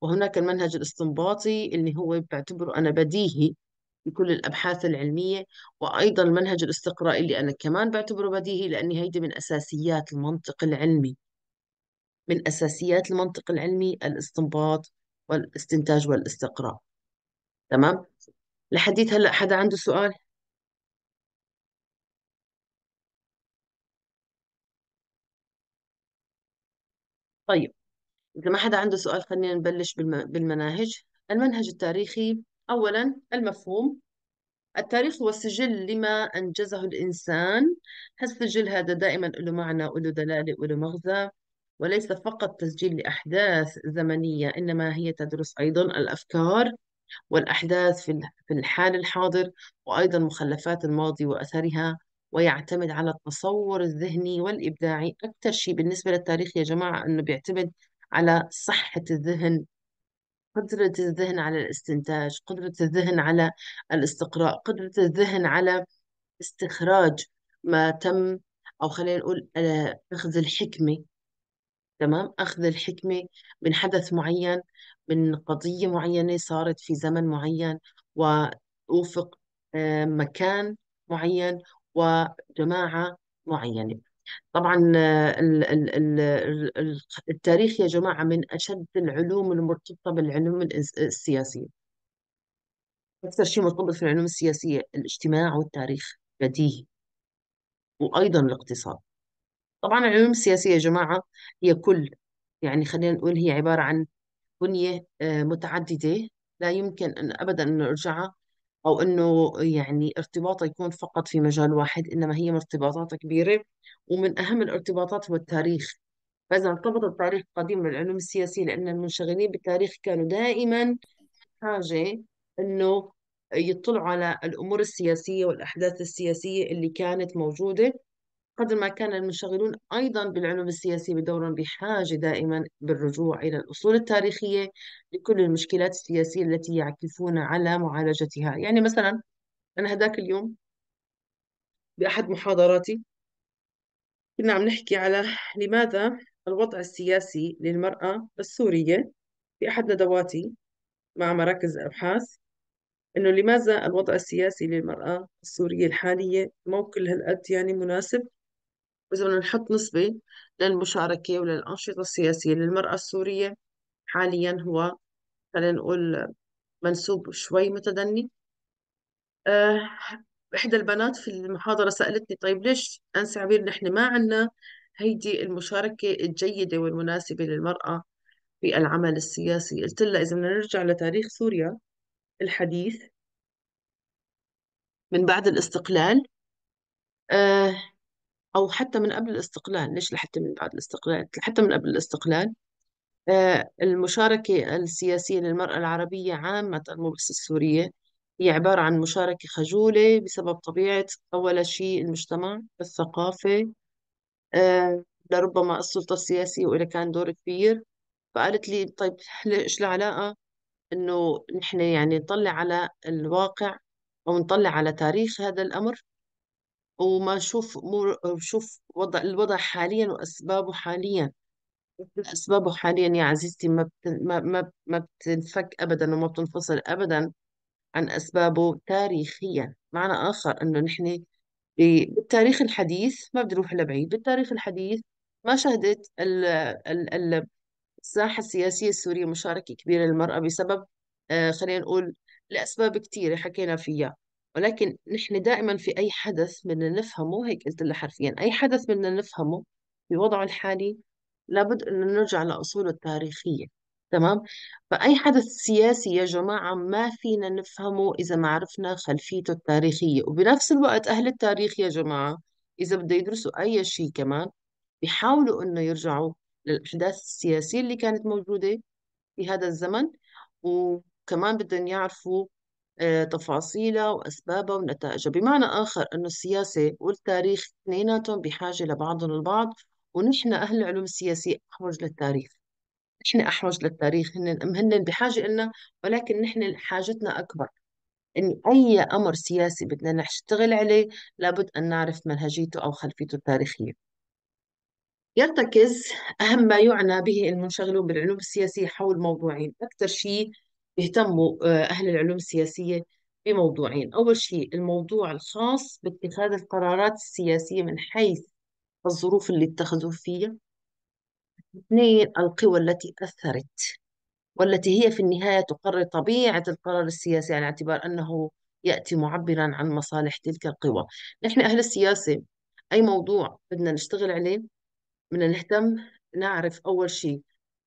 وهناك المنهج الاستنباطي اللي هو بعتبره أنا بديهي في كل الأبحاث العلمية وأيضا المنهج الاستقرائي اللي أنا كمان بعتبره بديهي لأني هيدي من أساسيات المنطق العلمي من أساسيات المنطق العلمي الاستنباط والاستنتاج والاستقراء تمام لحديث هلأ حدا عنده سؤال طيب إذا ما حدا عنده سؤال خلينا نبلش بالمناهج المنهج التاريخي أولا المفهوم التاريخ هو سجل لما أنجزه الإنسان هالسجل هذا دائما له معنى وله دلالة وله مغزى وليس فقط تسجيل لأحداث زمنية إنما هي تدرس أيضا الأفكار والأحداث في الحال الحاضر وأيضا مخلفات الماضي وأثرها ويعتمد على التصور الذهني والإبداعي أكثر شيء بالنسبة للتاريخ يا جماعة أنه بيعتمد على صحة الذهن قدرة الذهن على الاستنتاج قدرة الذهن على الاستقراء قدرة الذهن على استخراج ما تم أو خلينا نقول آه، أخذ الحكمة تمام أخذ الحكمة من حدث معين من قضية معينة صارت في زمن معين ووفق آه، مكان معين وجماعة معينة طبعا آه، ال- ال- ال- التاريخ يا جماعة من أشد العلوم المرتبطة بالعلوم السياسية أكثر شيء مرتبط في العلوم السياسية الاجتماع والتاريخ بديهي وأيضا الاقتصاد طبعا العلوم السياسية يا جماعة هي كل يعني خلينا نقول هي عبارة عن بنية آه، متعددة لا يمكن أن أبدا أن نرجعها أو إنه يعني ارتباطها يكون فقط في مجال واحد إنما هي ارتباطات كبيرة ومن أهم الارتباطات هو التاريخ فإذا ارتبط التاريخ القديم بالعلوم السياسية لأن المنشغلين بالتاريخ كانوا دائما حاجة إنه يطلعوا على الأمور السياسية والأحداث السياسية اللي كانت موجودة قدر ما كان المنشغلون أيضا بالعلوم السياسية بدور بحاجة دائما بالرجوع إلى الأصول التاريخية لكل المشكلات السياسية التي يعكفون على معالجتها يعني مثلا أنا هداك اليوم بأحد محاضراتي كنا عم نحكي على لماذا الوضع السياسي للمرأة السورية في أحد ندواتي مع مراكز أبحاث إنه لماذا الوضع السياسي للمرأة السورية الحالية مو كل هالقد يعني مناسب وإذا بدنا نحط نسبة للمشاركة وللأنشطة السياسية للمرأة السورية حاليا هو خلينا نقول منسوب شوي متدني آه، إحدى البنات في المحاضرة سألتني طيب ليش أنسى عبير نحن ما عنا هيدي المشاركة الجيدة والمناسبة للمرأة في العمل السياسي قلت لها إذا بدنا نرجع لتاريخ سوريا الحديث من بعد الاستقلال آه أو حتى من قبل الاستقلال ليش لحتى من بعد الاستقلال حتى من قبل الاستقلال آه، المشاركة السياسية للمرأة العربية عامة مو السورية هي عبارة عن مشاركة خجولة بسبب طبيعة أول شيء المجتمع الثقافة آه، لربما السلطة السياسية وإلى كان دور كبير فقالت لي طيب ليش العلاقة إنه نحن يعني نطلع على الواقع أو نطلع على تاريخ هذا الأمر وما شوف مر... شوف وضع الوضع حاليا وأسبابه حاليا أسبابه حاليا يا عزيزتي ما بت... ما ما ما بتنفك أبدا وما بتنفصل أبدا عن أسبابه تاريخيا معنى آخر إنه نحن بالتاريخ الحديث ما بدي أروح لبعيد بالتاريخ الحديث ما شهدت ال ال ال الساحة السياسية السورية مشاركة كبيرة للمرأة بسبب آه، خلينا نقول لأسباب كثيرة حكينا فيها ولكن نحن دائما في أي حدث بدنا نفهمه هيك قلت لها حرفيا أي حدث بدنا نفهمه في وضعه الحالي لابد أن نرجع لأصوله التاريخية تمام فأي حدث سياسي يا جماعة ما فينا نفهمه إذا ما عرفنا خلفيته التاريخية وبنفس الوقت أهل التاريخ يا جماعة إذا بده يدرسوا أي شيء كمان بيحاولوا إنه يرجعوا للأحداث السياسية اللي كانت موجودة في هذا الزمن وكمان بدهم يعرفوا آه، تفاصيلها وأسبابها ونتائجها بمعنى آخر أنه السياسة والتاريخ اثنيناتهم بحاجة لبعضهم البعض ونحن أهل العلوم السياسية أحوج للتاريخ نحن أحوج للتاريخ هن هن بحاجة لنا ولكن نحن حاجتنا أكبر إن أي أمر سياسي بدنا نشتغل عليه لابد أن نعرف منهجيته أو خلفيته التاريخية يرتكز أهم ما يعنى به المنشغلون بالعلوم السياسية حول موضوعين أكثر شيء بيهتموا آه، أهل العلوم السياسية بموضوعين أول شيء الموضوع الخاص باتخاذ القرارات السياسية من حيث الظروف اللي اتخذوا فيها اثنين القوى التي أثرت والتي هي في النهاية تقرر طبيعة القرار السياسي على اعتبار أنه يأتي معبرا عن مصالح تلك القوى نحن أهل السياسة أي موضوع بدنا نشتغل عليه بدنا نهتم نعرف أول شيء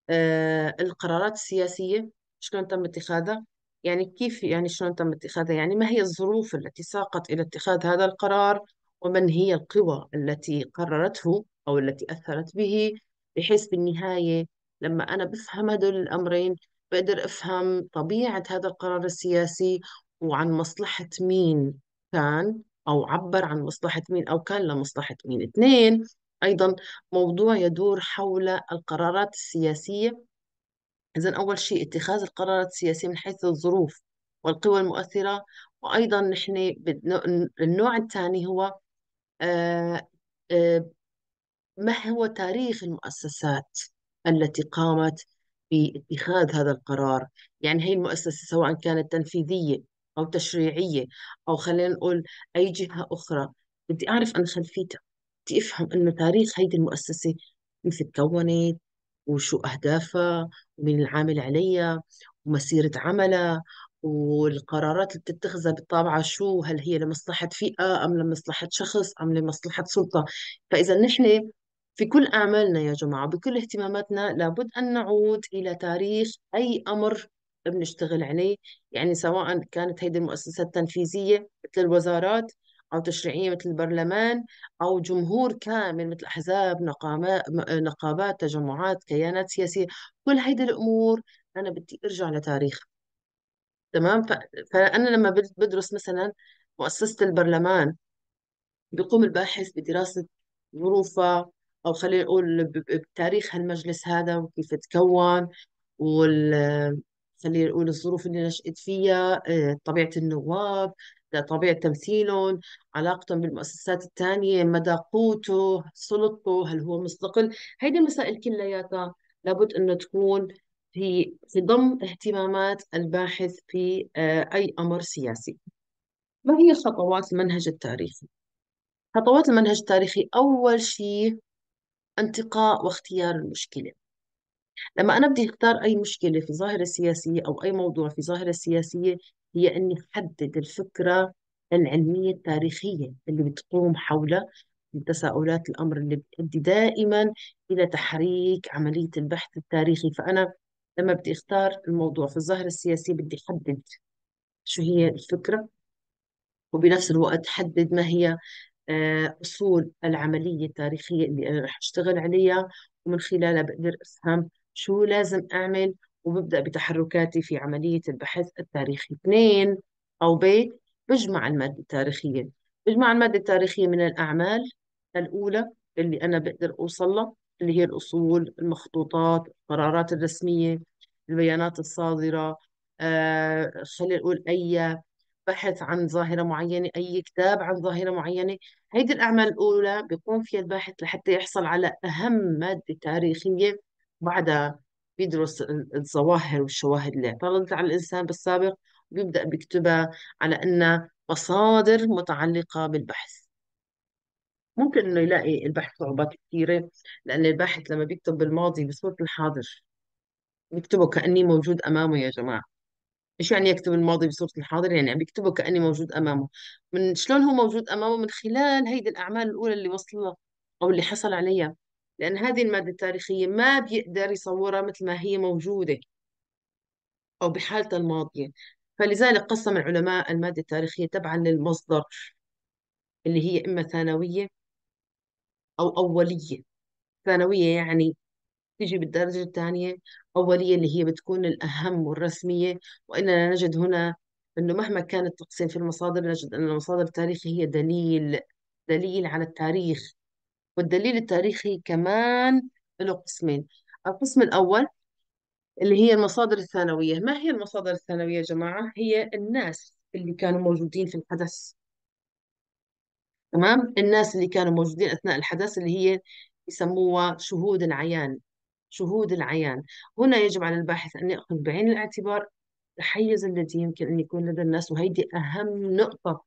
آه القرارات السياسية شلون تم اتخاذه يعني كيف يعني شلون تم اتخاذه يعني ما هي الظروف التي ساقت إلى اتخاذ هذا القرار ومن هي القوى التي قررته أو التي أثرت به بحيث بالنهاية لما أنا بفهم هدول الأمرين بقدر أفهم طبيعة هذا القرار السياسي وعن مصلحة مين كان أو عبر عن مصلحة مين أو كان لمصلحة مين اثنين أيضا موضوع يدور حول القرارات السياسية إذا أول شيء اتخاذ القرارات السياسية من حيث الظروف والقوى المؤثرة وأيضا نحن النوع الثاني هو آه، آه، ما هو تاريخ المؤسسات التي قامت باتخاذ هذا القرار يعني هي المؤسسة سواء كانت تنفيذية أو تشريعية أو خلينا نقول أي جهة أخرى بدي أعرف أنا خلفيتها بدي أفهم إنه تاريخ هيدي المؤسسة كيف تكونت وشو أهدافها ومين العامل عليا ومسيرة عمله والقرارات اللي بتتخذها بالطابعة شو هل هي لمصلحة فئة أم لمصلحة شخص أم لمصلحة سلطة فإذا نحن في كل أعمالنا يا جماعة بكل اهتماماتنا لابد أن نعود إلى تاريخ أي أمر بنشتغل عليه يعني سواء كانت هيدي المؤسسات التنفيذية مثل الوزارات أو تشريعية مثل البرلمان أو جمهور كامل مثل أحزاب نقابات تجمعات كيانات سياسية كل هيدي الأمور أنا بدي أرجع لتاريخها تمام فأنا لما بدرس مثلا مؤسسة البرلمان بيقوم الباحث بدراسة ظروفها أو خلينا نقول بتاريخ هالمجلس هذا وكيف تكون وال خلينا نقول الظروف اللي نشأت فيها آه، طبيعة النواب طبيعة تمثيلهم علاقتهم بالمؤسسات الثانية مدى قوته سلطته هل هو مستقل هيدي المسائل كلياتها لابد أنه تكون في في ضم اهتمامات الباحث في آه، أي أمر سياسي ما هي خطوات المنهج التاريخي؟ خطوات المنهج التاريخي أول شيء انتقاء واختيار المشكلة لما أنا بدي أختار أي مشكلة في ظاهرة سياسية أو أي موضوع في ظاهرة سياسية هي أني أحدد الفكرة العلمية التاريخية اللي بتقوم حول تساؤلات الأمر اللي بتؤدي دائما إلى تحريك عملية البحث التاريخي فأنا لما بدي أختار الموضوع في الظاهرة السياسية بدي أحدد شو هي الفكرة وبنفس الوقت حدد ما هي آه، أصول العملية التاريخية اللي أنا رح أشتغل عليها ومن خلالها بقدر أفهم شو لازم أعمل وببدأ بتحركاتي في عملية البحث التاريخي اثنين أو بيت بجمع المادة التاريخية بجمع المادة التاريخية من الأعمال الأولى اللي أنا بقدر أوصل لها اللي هي الأصول المخطوطات القرارات الرسمية البيانات الصادرة آه خلينا نقول أي بحث عن ظاهرة معينة أي كتاب عن ظاهرة معينة هيدي الأعمال الأولى بيقوم فيها الباحث لحتى يحصل على أهم مادة تاريخية بعدها بيدرس الظواهر والشواهد اللي اعترضت على الإنسان بالسابق وبيبدأ بيكتبها على أنها مصادر متعلقة بالبحث ممكن انه يلاقي البحث صعوبات كثيره لان الباحث لما بيكتب بالماضي بصوره الحاضر بيكتبه كاني موجود امامه يا جماعه ايش يعني يكتب الماضي بصوره الحاضر يعني عم بيكتبه كاني موجود امامه من شلون هو موجود امامه من خلال هيدي الاعمال الاولى اللي وصلها او اللي حصل عليها لأن هذه المادة التاريخية ما بيقدر يصورها مثل ما هي موجودة أو بحالتها الماضية فلذلك قسم العلماء المادة التاريخية تبعا للمصدر اللي هي إما ثانوية أو أولية ثانوية يعني تيجي بالدرجة الثانية أولية اللي هي بتكون الأهم والرسمية وإننا نجد هنا أنه مهما كان التقسيم في المصادر نجد أن المصادر التاريخية هي دليل دليل على التاريخ والدليل التاريخي كمان له قسمين القسم الأول اللي هي المصادر الثانوية ما هي المصادر الثانوية يا جماعة هي الناس اللي كانوا موجودين في الحدث تمام الناس اللي كانوا موجودين أثناء الحدث اللي هي يسموها شهود العيان شهود العيان هنا يجب على الباحث أن يأخذ بعين الاعتبار الحيز الذي يمكن أن يكون لدى الناس وهيدي أهم نقطة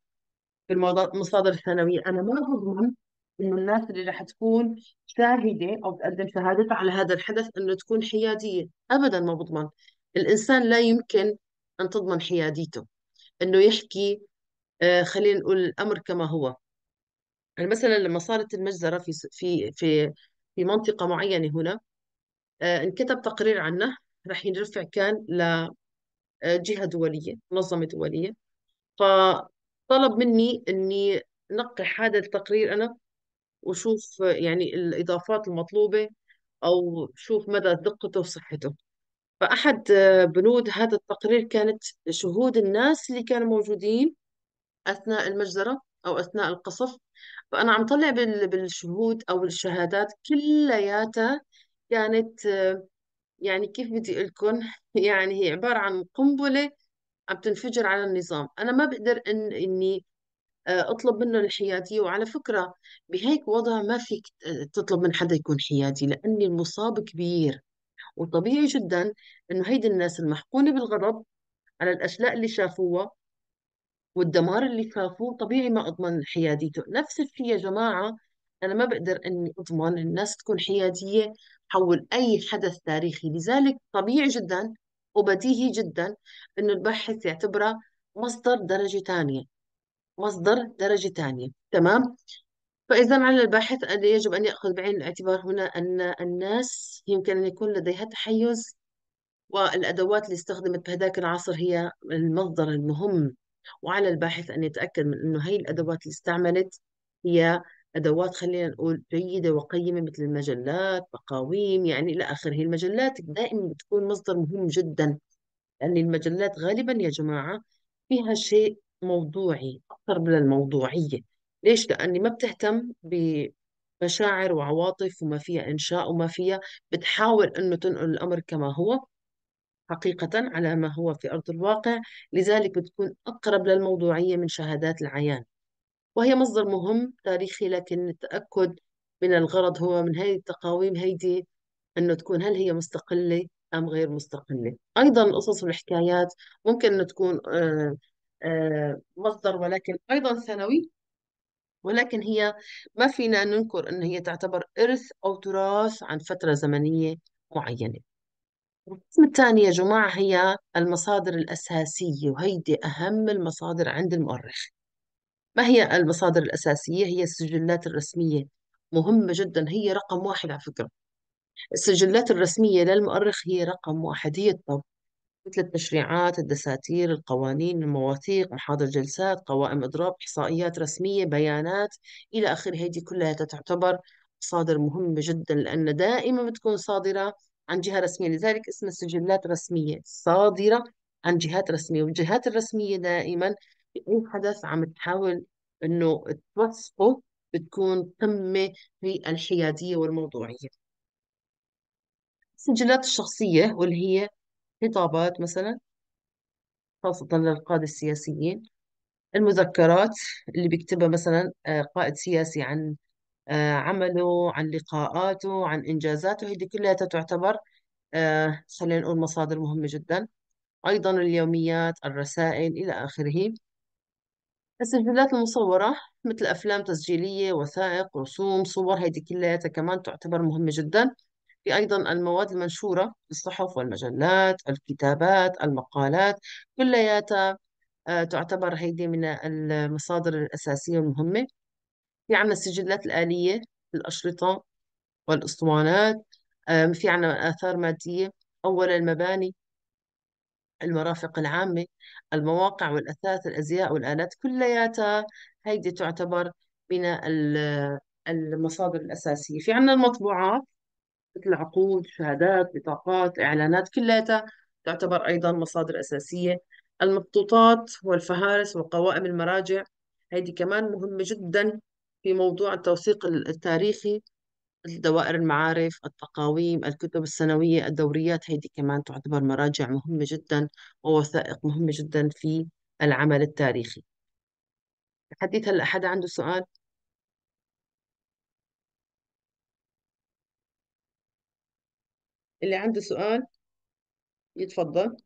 في المصادر الثانوية أنا ما بضمن انه الناس اللي رح تكون شاهده او تقدم شهادتها على هذا الحدث انه تكون حياديه ابدا ما بضمن الانسان لا يمكن ان تضمن حياديته انه يحكي آه خلينا نقول الامر كما هو يعني مثلا لما صارت المجزره في في في في منطقه معينه هنا آه انكتب تقرير عنه رح ينرفع كان لجهه آه، دوليه منظمه دوليه فطلب مني اني نقح هذا التقرير انا وشوف يعني الإضافات المطلوبة أو شوف مدى دقته وصحته فأحد بنود هذا التقرير كانت شهود الناس اللي كانوا موجودين أثناء المجزرة أو أثناء القصف فأنا عم طلع بالشهود أو الشهادات كلياتها كانت يعني كيف بدي أقول يعني هي عبارة عن قنبلة عم تنفجر على النظام أنا ما بقدر إن إني آه، اطلب منه الحيادية وعلى فكرة بهيك وضع ما فيك تطلب من حدا يكون حيادي لأن المصاب كبير وطبيعي جدا انه هيدي الناس المحقونة بالغضب على الاشلاء اللي شافوها والدمار اللي شافوه طبيعي ما اضمن حياديته نفس الشيء يا جماعة انا ما بقدر اني اضمن الناس تكون حيادية حول اي حدث تاريخي لذلك طبيعي جدا وبديهي جدا انه الباحث يعتبره مصدر درجة ثانية مصدر درجة ثانية تمام فإذا على الباحث أن يجب أن يأخذ بعين الاعتبار هنا أن الناس يمكن أن يكون لديها تحيز والأدوات اللي استخدمت بهذاك العصر هي المصدر المهم وعلى الباحث أن يتأكد من أنه هي الأدوات اللي استعملت هي أدوات خلينا نقول جيدة وقيمة مثل المجلات مقاويم يعني إلى آخره المجلات دائما بتكون مصدر مهم جدا لأن يعني المجلات غالبا يا جماعة فيها شيء موضوعي أكثر من الموضوعية ليش؟ لأني ما بتهتم بمشاعر وعواطف وما فيها إنشاء وما فيها بتحاول أنه تنقل الأمر كما هو حقيقة على ما هو في أرض الواقع لذلك بتكون أقرب للموضوعية من شهادات العيان وهي مصدر مهم تاريخي لكن التأكد من الغرض هو من هذه التقاويم هيدي أنه تكون هل هي مستقلة أم غير مستقلة أيضا القصص والحكايات ممكن أن تكون آه، آه، مصدر ولكن أيضا ثانوي ولكن هي ما فينا ننكر أن هي تعتبر إرث أو تراث عن فترة زمنية معينة القسم الثاني يا جماعة هي المصادر الأساسية وهيدي أهم المصادر عند المؤرخ ما هي المصادر الأساسية؟ هي السجلات الرسمية مهمة جدا هي رقم واحد على فكرة السجلات الرسمية للمؤرخ هي رقم واحد هي الطب مثل التشريعات الدساتير القوانين المواثيق محاضر جلسات قوائم إضراب إحصائيات رسمية بيانات إلى آخره هيدي كلها تعتبر مصادر مهمة جدا لأن دائما بتكون صادرة عن جهة رسمية لذلك اسمها سجلات رسمية صادرة عن جهات رسمية والجهات الرسمية دائما أي حدث عم تحاول إنه توثقه بتكون قمة في الحيادية والموضوعية السجلات الشخصية واللي هي خطابات مثلا خاصة للقادة السياسيين المذكرات اللي بيكتبها مثلا آه، قائد سياسي عن آه، عمله عن لقاءاته عن إنجازاته هذه كلها تعتبر آه، خلينا نقول مصادر مهمة جدا أيضا اليوميات الرسائل إلى آخره السجلات المصورة مثل أفلام تسجيلية وثائق رسوم صور هذه كلها كمان تعتبر مهمة جدا في أيضا المواد المنشورة في الصحف والمجلات الكتابات المقالات كلياتها آه، تعتبر هيدي من المصادر الأساسية المهمة في عنا السجلات الآلية الأشرطة والأسطوانات آه، في عنا آثار مادية أولا المباني المرافق العامة المواقع والأثاث الأزياء والآلات كلياتها هيدي تعتبر من المصادر الأساسية في عنا المطبوعات مثل عقود شهادات بطاقات إعلانات كلها تعتبر أيضا مصادر أساسية المخطوطات والفهارس وقوائم المراجع هيدي كمان مهمة جدا في موضوع التوثيق التاريخي دوائر المعارف التقاويم الكتب السنوية الدوريات هيدي كمان تعتبر مراجع مهمة جدا ووثائق مهمة جدا في العمل التاريخي حديث هلا حدا عنده سؤال اللي عنده سؤال يتفضل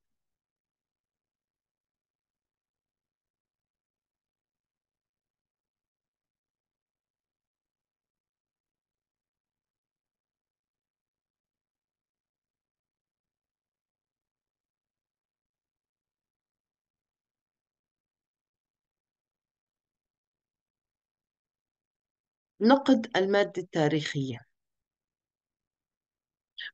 نقد المادة التاريخية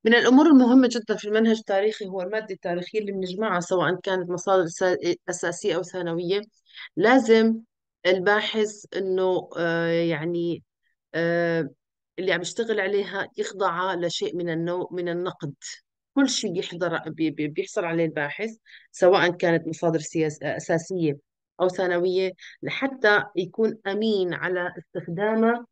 من الأمور المهمة جدا في المنهج التاريخي هو المادة التاريخية اللي بنجمعها سواء كانت مصادر أساسية أو ثانوية لازم الباحث إنه آه، يعني آه، اللي عم يشتغل عليها يخضع لشيء من النوع من النقد كل شيء بيحضر بيحصل عليه الباحث سواء كانت مصادر سياس أساسية أو ثانوية لحتى يكون أمين على استخدامه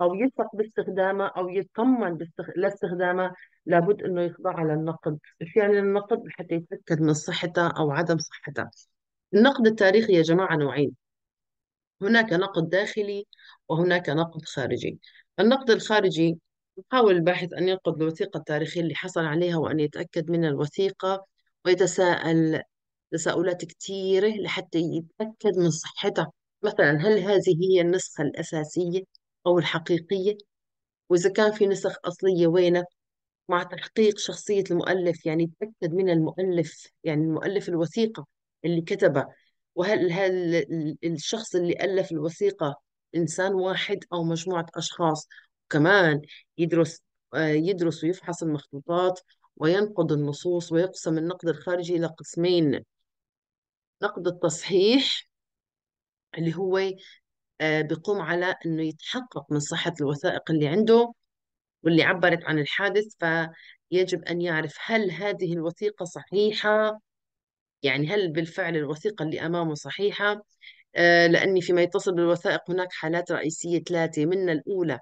أو يثق باستخدامه أو يطمن باستخ... لاستخدامه لابد أنه يخضع النقد ايش يعني النقد حتى يتأكد من صحته أو عدم صحته النقد التاريخي يا جماعة نوعين هناك نقد داخلي وهناك نقد خارجي النقد الخارجي يحاول الباحث أن ينقد الوثيقة التاريخية اللي حصل عليها وأن يتأكد من الوثيقة ويتساءل تساؤلات كثيرة لحتى يتأكد من صحتها مثلا هل هذه هي النسخة الأساسية أو الحقيقية وإذا كان في نسخ أصلية وينها مع تحقيق شخصية المؤلف يعني تأكد من المؤلف يعني المؤلف الوثيقة اللي كتبها وهل هل الشخص اللي ألف الوثيقة إنسان واحد أو مجموعة أشخاص وكمان يدرس آه، يدرس ويفحص المخطوطات وينقد النصوص ويقسم النقد الخارجي إلى قسمين نقد التصحيح اللي هو آه، بيقوم على انه يتحقق من صحة الوثائق اللي عنده واللي عبرت عن الحادث فيجب أن يعرف هل هذه الوثيقة صحيحة يعني هل بالفعل الوثيقة اللي أمامه صحيحة آه، لأني فيما يتصل بالوثائق هناك حالات رئيسية ثلاثة من الأولى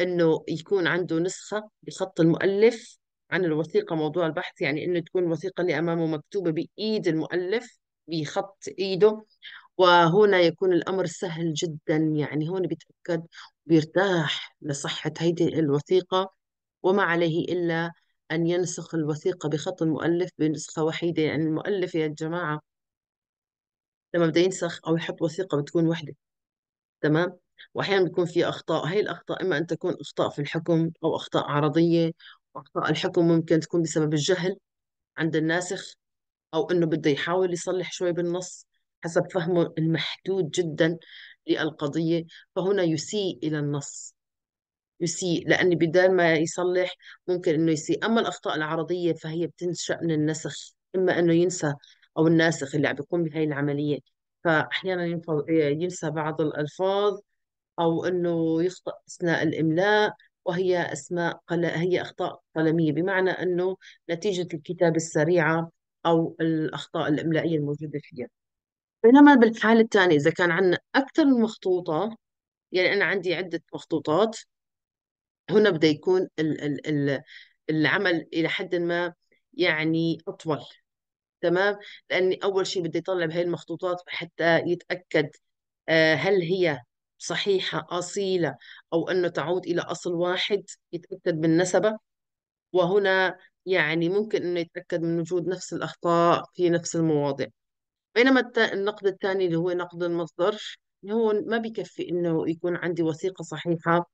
أنه يكون عنده نسخة بخط المؤلف عن الوثيقة موضوع البحث يعني أنه تكون الوثيقة اللي أمامه مكتوبة بإيد المؤلف بخط إيده وهنا يكون الأمر سهل جدا يعني هون بيتأكد بيرتاح لصحة هيدي الوثيقة وما عليه إلا أن ينسخ الوثيقة بخط المؤلف بنسخة وحيدة يعني المؤلف يا جماعة لما بده ينسخ أو يحط وثيقة بتكون وحدة تمام وأحيانا بيكون في أخطاء هي الأخطاء إما أن تكون أخطاء في الحكم أو أخطاء عرضية وأخطاء الحكم ممكن تكون بسبب الجهل عند الناسخ أو إنه بده يحاول يصلح شوي بالنص حسب فهمه المحدود جدا للقضية فهنا يسيء إلى النص يسيء لأن بدال ما يصلح ممكن أنه يسيء أما الأخطاء العرضية فهي بتنشأ من النسخ إما أنه ينسى أو الناسخ اللي عم بيقوم بهي العملية فأحيانا ينسى بعض الألفاظ أو أنه يخطأ أثناء الإملاء وهي أسماء قل... هي أخطاء قلمية بمعنى أنه نتيجة الكتابة السريعة أو الأخطاء الإملائية الموجودة فيها بينما بالحالة الثانية إذا كان عندنا أكثر من مخطوطة يعني أنا عندي عدة مخطوطات هنا بده يكون ال ال الـ العمل إلى حد ما يعني أطول تمام لأني أول شيء بدي أطلع بهي المخطوطات حتى يتأكد آه، هل هي صحيحة أصيلة أو أنه تعود إلى أصل واحد يتأكد من نسبة وهنا يعني ممكن أنه يتأكد من وجود نفس الأخطاء في نفس المواضيع بينما النقد الثاني اللي هو نقد المصدر اللي هو ما بيكفي إنه يكون عندي وثيقة صحيحة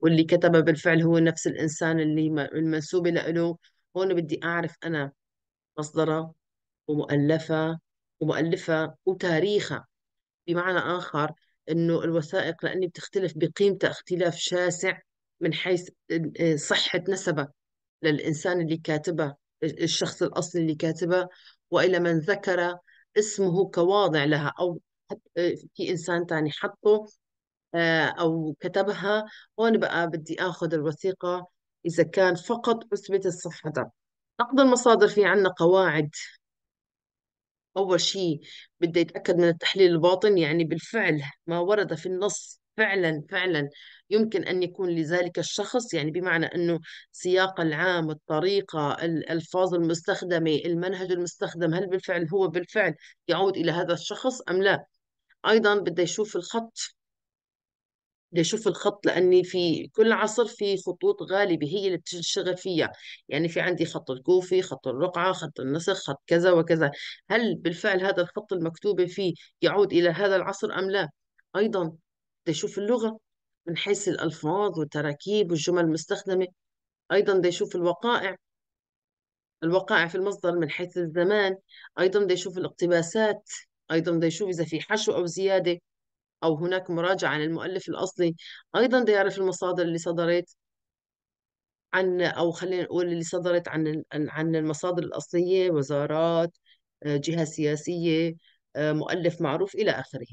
واللي كتبها بالفعل هو نفس الإنسان اللي المنسوب المنسوبة له هون بدي أعرف أنا مصدرها ومؤلفها ومؤلفها وتاريخها بمعنى آخر إنه الوثائق لأني بتختلف بقيمتها اختلاف شاسع من حيث صحة نسبها للإنسان اللي كاتبها الشخص الأصلي اللي كاتبها وإلى من ذكر اسمه كواضع لها أو في إنسان ثاني حطه آه، أو كتبها هون بقى بدي آخذ الوثيقة إذا كان فقط أثبت الصحة نقد المصادر في عنا قواعد أول شيء بدي أتأكد من التحليل الباطن يعني بالفعل ما ورد في النص فعلا فعلا يمكن أن يكون لذلك الشخص يعني بمعنى أنه سياق العام الطريقة الألفاظ المستخدمة المنهج المستخدم هل بالفعل هو بالفعل يعود إلى هذا الشخص أم لا أيضا بدي يشوف الخط بدي اشوف الخط لاني في كل عصر في خطوط غالبه هي اللي بتشتغل فيها يعني في عندي خط الكوفي خط الرقعه خط النسخ خط كذا وكذا هل بالفعل هذا الخط المكتوبه فيه يعود الى هذا العصر ام لا ايضا بدي اشوف اللغه من حيث الالفاظ والتراكيب والجمل المستخدمه ايضا بدي اشوف الوقائع الوقائع في المصدر من حيث الزمان ايضا بدي اشوف الاقتباسات ايضا بدي اشوف اذا في حشو او زياده او هناك مراجعه عن المؤلف الاصلي ايضا بدي اعرف المصادر اللي صدرت عن او خلينا نقول اللي صدرت عن عن المصادر الاصليه وزارات آه، جهه سياسيه آه، مؤلف معروف الى اخره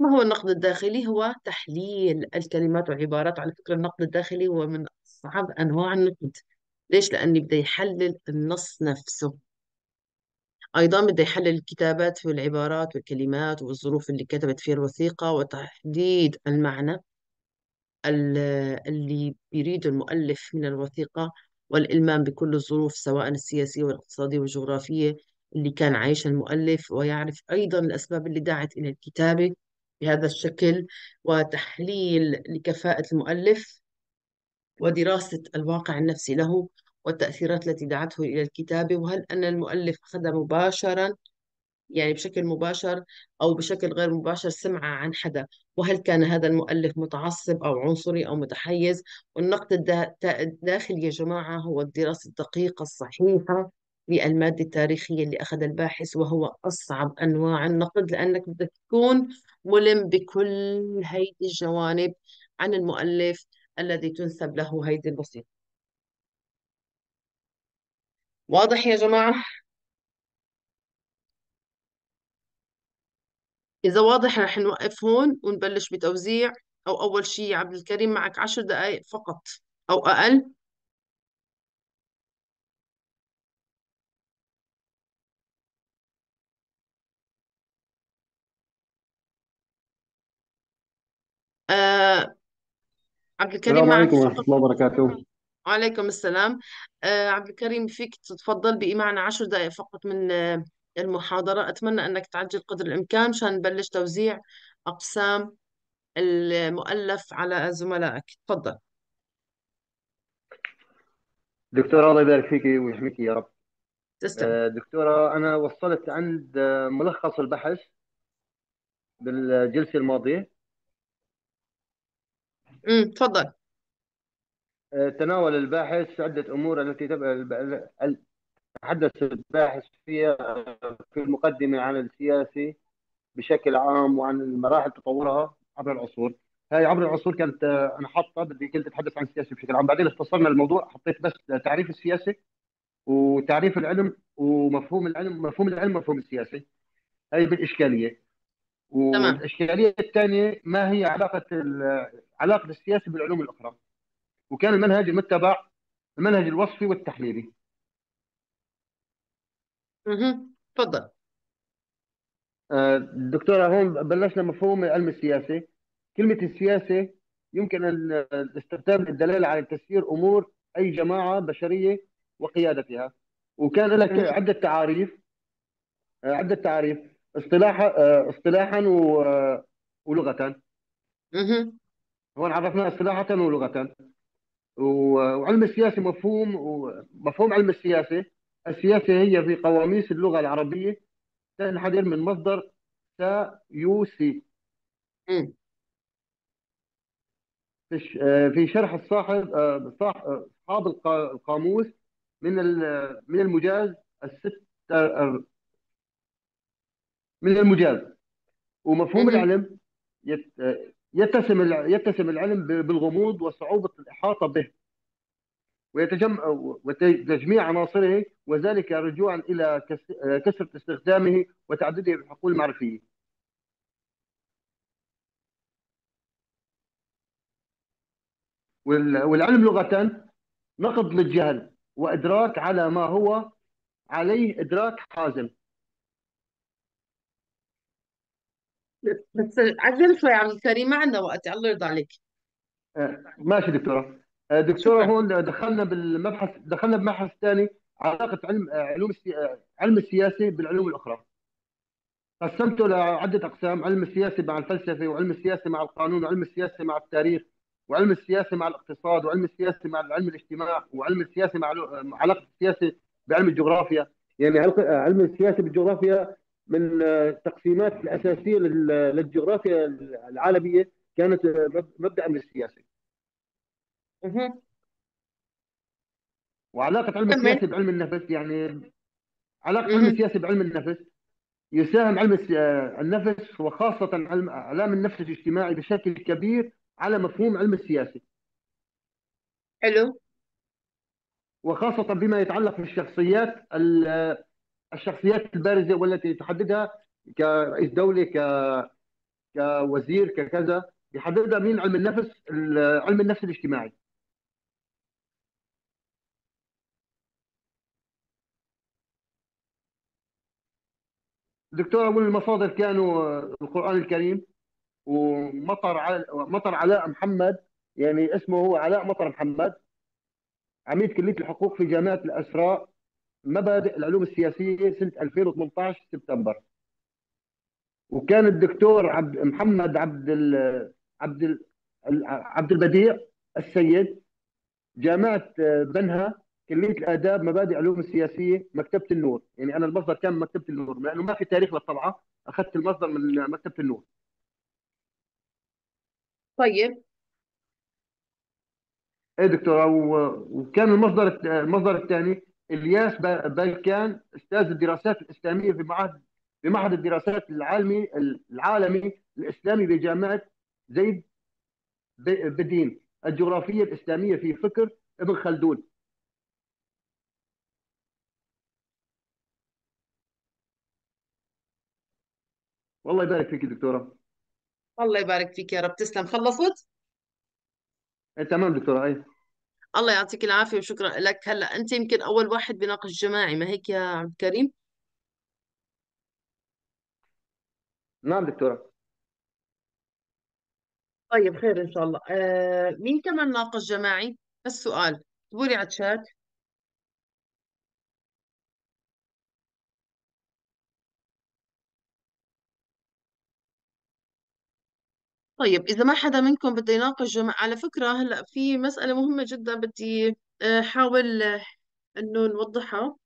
ما هو النقد الداخلي؟ هو تحليل الكلمات والعبارات على فكرة النقد الداخلي هو من أصعب أنواع النقد ليش؟ لأني بدي يحلل النص نفسه أيضا بده يحلل الكتابات والعبارات والكلمات والظروف اللي كتبت فيها الوثيقة وتحديد المعنى اللي يريد المؤلف من الوثيقة والإلمام بكل الظروف سواء السياسية والاقتصادية والجغرافية اللي كان عايشها المؤلف ويعرف أيضا الأسباب اللي دعت إلى الكتابة بهذا الشكل وتحليل لكفاءة المؤلف ودراسة الواقع النفسي له والتأثيرات التي دعته إلى الكتابة وهل أن المؤلف أخذ مباشرا يعني بشكل مباشر أو بشكل غير مباشر سمعة عن حدا وهل كان هذا المؤلف متعصب أو عنصري أو متحيز والنقد الداخلي يا جماعة هو الدراسة الدقيقة الصحيحة للمادة التاريخية اللي أخذ الباحث وهو أصعب أنواع النقد لأنك بدك تكون ملم بكل هيدي الجوانب عن المؤلف الذي تنسب له هيدي البسيطة واضح يا جماعة؟ إذا واضح رح نوقف هون ونبلش بتوزيع أو أول شيء عبد الكريم معك عشر دقائق فقط أو أقل آه عبد الكريم السلام معك عليكم ورحمة الله وبركاته وعليكم السلام آه عبد الكريم فيك تتفضل معنا عشر دقائق فقط من آه، المحاضرة أتمنى أنك تعجل قدر الإمكان مشان نبلش توزيع أقسام المؤلف على زملائك تفضل دكتورة الله يبارك فيك ويحميك يا رب تسلم آه، دكتورة أنا وصلت عند ملخص البحث بالجلسة الماضية امم تفضل آه، تناول الباحث عدة أمور التي تحدث الباحث فيها آه، في المقدمة عن السياسي بشكل عام وعن مراحل تطورها عبر العصور هاي عبر العصور كانت آه، انا حاطه بدي كنت اتحدث عن السياسه بشكل عام بعدين اختصرنا الموضوع حطيت بس تعريف السياسه وتعريف العلم ومفهوم العلم مفهوم العلم مفهوم السياسي هاي بالاشكاليه والاشكاليه الثانيه ما هي علاقه علاقة السياسة بالعلوم الأخرى وكان المنهج المتبع المنهج الوصفي والتحليلي اها تفضل آه، دكتورة هون بلشنا مفهوم علم السياسة كلمة السياسة يمكن الاستخدام للدلالة على تسيير أمور أي جماعة بشرية وقيادتها وكان لك عدة تعاريف آه، عدة تعاريف اصطلاحا آه، اصطلاحا ولغة هون عرفناه اصطلاحا ولغه وعلم السياسه مفهوم ومفهوم علم السياسه السياسه هي في قواميس اللغه العربيه تنحدر من مصدر سيوسي آه، في شرح الصاحب اصحاب آه، آه، القاموس من من المجاز الست من المجاز ومفهوم العلم يت يتسم يتسم العلم بالغموض وصعوبة الإحاطة به ويتجمع وتجميع عناصره وذلك رجوعا إلى كثرة استخدامه وتعدده بالحقول المعرفية والعلم لغة نقد للجهل وإدراك على ما هو عليه إدراك حازم بس عجل شوي عبد الكريم ما عندنا وقت الله يرضى عليك آه، ماشي دكتوره آه، دكتوره هون دخلنا بالمبحث دخلنا بمبحث ثاني علاقه علم آه، علوم علم السياسه بالعلوم الاخرى قسمته لعده اقسام علم السياسه مع الفلسفه وعلم السياسه مع القانون وعلم السياسه مع التاريخ وعلم السياسه مع الاقتصاد وعلم السياسه مع علم الاجتماع وعلم السياسه مع علاقه السياسه بعلم الجغرافيا يعني علم السياسه بالجغرافيا من التقسيمات آه، الاساسيه للجغرافيا العالميه كانت آه، مبدا من السياسه. وعلاقه علم السياسه بعلم النفس يعني علاقه علم السياسه بعلم النفس يساهم علم آه، النفس وخاصه علم اعلام النفس الاجتماعي بشكل كبير على مفهوم علم السياسه. حلو. وخاصه بما يتعلق بالشخصيات الشخصيات البارزه والتي تحددها كرئيس دوله ك كوزير ككذا يحددها مين علم النفس علم النفس الاجتماعي دكتور اول المصادر كانوا آه، القران الكريم ومطر على مطر علاء محمد يعني اسمه هو علاء مطر محمد عميد كليه الحقوق في جامعه الاسراء مبادئ العلوم السياسيه سنه 2018 سبتمبر وكان الدكتور عبد محمد عبد ال عبد ال عبد البديع السيد جامعه آه، بنها كليه الاداب مبادئ العلوم السياسيه مكتبه النور يعني انا المصدر كان مكتبه النور لانه ما في تاريخ للطبعه اخذت المصدر من مكتبه النور طيب ايه دكتوره وكان المصدر المصدر الثاني الياس بلكان استاذ الدراسات الاسلاميه في معهد في معهد الدراسات العالمي العالمي الاسلامي بجامعه زيد بدين الجغرافيه الاسلاميه في فكر ابن خلدون والله يبارك فيك دكتوره الله يبارك فيك يا رب تسلم خلصت تمام دكتوره اي الله يعطيك العافية وشكرا لك هلا أنت يمكن أول واحد بناقش جماعي ما هيك يا عبد الكريم؟ نعم دكتورة طيب خير إن شاء الله آه مين كمان ناقش جماعي؟ السؤال تبولي على الشات طيب إذا ما حدا منكم بده يناقش جمع على فكرة هلأ في مسألة مهمة جدا بدي أحاول آه، حاول آه، إنه نوضحها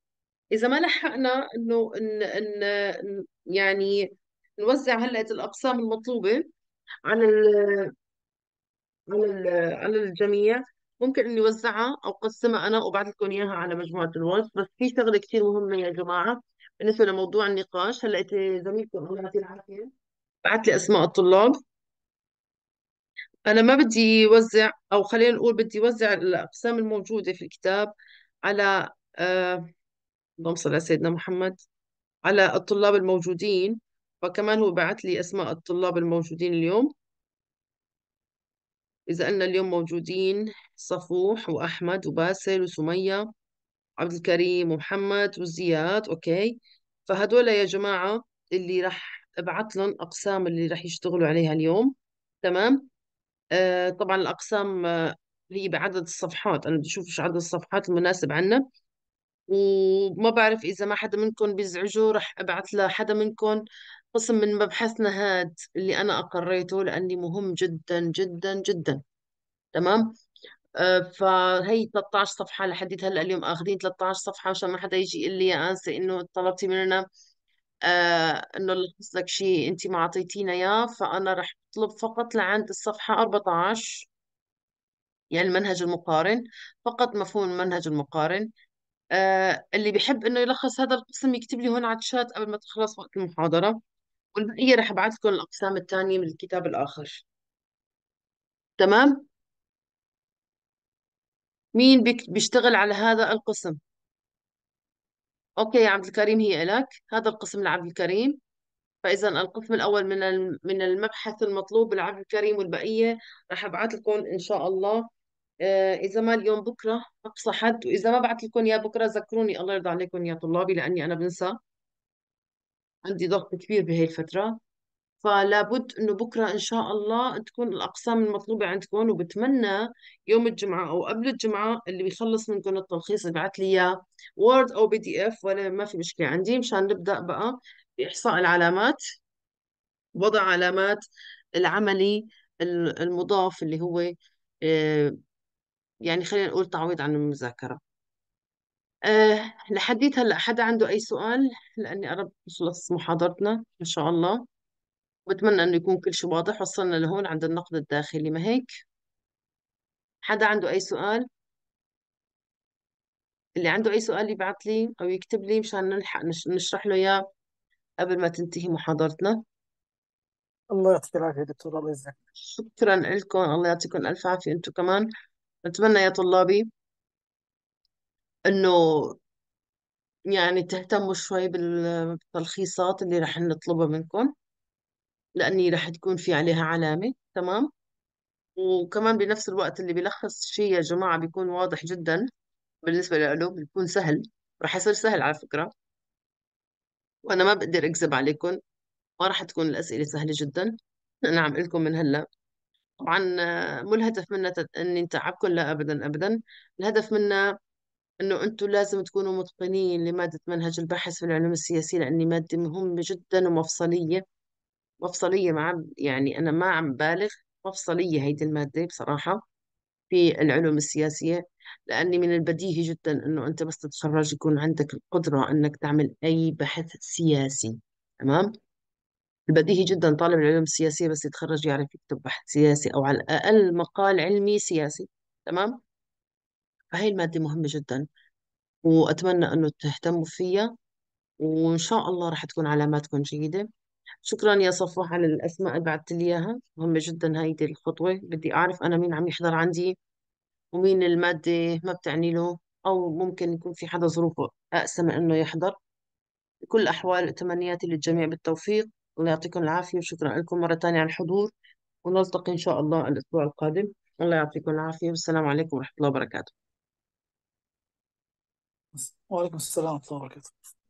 إذا ما لحقنا إنه إن إن يعني نوزع هلأ الأقسام المطلوبة على ال على ال على الجميع ممكن إني أوزعها أو قسمها أنا وأبعث لكم إياها على مجموعة الواتس بس في شغلة كثير مهمة يا جماعة بالنسبة لموضوع النقاش هلأ زميلكم الله يعطيه العافية بعت لي أسماء الطلاب أنا ما بدي أوزع أو خلينا نقول بدي أوزع الأقسام الموجودة في الكتاب على آه، اللهم صل على سيدنا محمد على الطلاب الموجودين فكمان هو بعت لي أسماء الطلاب الموجودين اليوم إذا أن اليوم موجودين صفوح وأحمد وباسل وسمية عبد الكريم ومحمد وزياد أوكي فهدول يا جماعة اللي رح ابعت لهم أقسام اللي رح يشتغلوا عليها اليوم تمام آه، طبعا الأقسام آه، هي بعدد الصفحات أنا بدي أشوف شو عدد الصفحات المناسب عنا وما بعرف إذا ما حدا منكم بيزعجوا رح أبعث لحدا منكم قسم من مبحثنا هاد اللي أنا أقريته لأني مهم جدا جدا جدا تمام آه، فهي 13 صفحة لحديت هلا اليوم اخذين 13 صفحة عشان ما حدا يجي يقول لي يا انسة انه طلبتي مننا آه انه لخص لك شيء انت ما اعطيتينا اياه فانا رح اطلب فقط لعند الصفحة 14 يعني المنهج المقارن فقط مفهوم المنهج المقارن آه اللي بيحب انه يلخص هذا القسم يكتب لي هون على الشات قبل ما تخلص وقت المحاضرة والبقية رح ابعث لكم الاقسام الثانية من الكتاب الاخر تمام مين بيشتغل على هذا القسم اوكي يا عبد الكريم هي لك هذا القسم لعبد الكريم فإذا القسم الأول من من المبحث المطلوب بالعبد الكريم والبقية راح أبعث لكم إن شاء الله آه، إذا ما اليوم بكرة أقصى حد وإذا ما بعت لكم يا بكرة ذكروني الله يرضى عليكم يا طلابي لأني أنا بنسى عندي ضغط كبير بهي الفترة فلابد إنه بكرة إن شاء الله تكون الأقسام المطلوبة عندكم وبتمنى يوم الجمعة أو قبل الجمعة اللي بيخلص منكم التلخيص يبعث لي إياه وورد أو بي دي إف ولا ما في مشكلة عندي مشان نبدأ بقى إحصاء العلامات وضع علامات العملي المضاف اللي هو آه، يعني خلينا نقول تعويض عن المذاكرة أه لحديت هلا حدا عنده أي سؤال لأني قربت نخلص محاضرتنا إن شاء الله وبتمنى إنه يكون كل شيء واضح وصلنا لهون عند النقد الداخلي ما هيك حدا عنده أي سؤال اللي عنده أي سؤال يبعث لي أو يكتب لي مشان نلحق نشرح له إياه قبل ما تنتهي محاضرتنا الله يعطيك العافية دكتور الله يجزاك شكرا لكم الله يعطيكم ألف عافية أنتم كمان نتمنى يا طلابي أنه يعني تهتموا شوي بالتلخيصات اللي رح نطلبها منكم لأني رح تكون في عليها علامة تمام وكمان بنفس الوقت اللي بيلخص شيء يا جماعة بيكون واضح جدا بالنسبة له بيكون سهل رح يصير سهل على فكرة وانا ما بقدر اكذب عليكم ما راح تكون الاسئله سهله جدا انا عم لكم من هلا طبعا آه، مو الهدف منا اني نتعبكم لا ابدا ابدا الهدف منا انه انتم لازم تكونوا متقنين لماده منهج البحث في العلوم السياسيه لاني ماده مهمه جدا ومفصليه مفصليه مع يعني انا ما عم بالغ مفصليه هيدي الماده بصراحه في العلوم السياسيه لأني من البديهي جدا أنه أنت بس تتخرج يكون عندك القدرة أنك تعمل أي بحث سياسي تمام؟ البديهي جدا طالب العلوم السياسية بس يتخرج يعرف يكتب بحث سياسي أو على الأقل مقال علمي سياسي تمام؟ فهي المادة مهمة جدا وأتمنى أنه تهتموا فيها وإن شاء الله راح تكون علاماتكم جيدة شكرا يا صفوة على الأسماء اللي بعثت لي إياها مهمة جدا هيدي الخطوة بدي أعرف أنا مين عم يحضر عندي ومين المادة ما بتعني له أو ممكن يكون في حدا ظروفه أقسى من إنه يحضر بكل الأحوال تمنياتي للجميع بالتوفيق الله يعطيكم العافية وشكرا لكم مرة تانية على الحضور ونلتقي إن شاء الله الأسبوع القادم الله يعطيكم العافية والسلام عليكم ورحمة الله وبركاته وعليكم السلام ورحمة الله وبركاته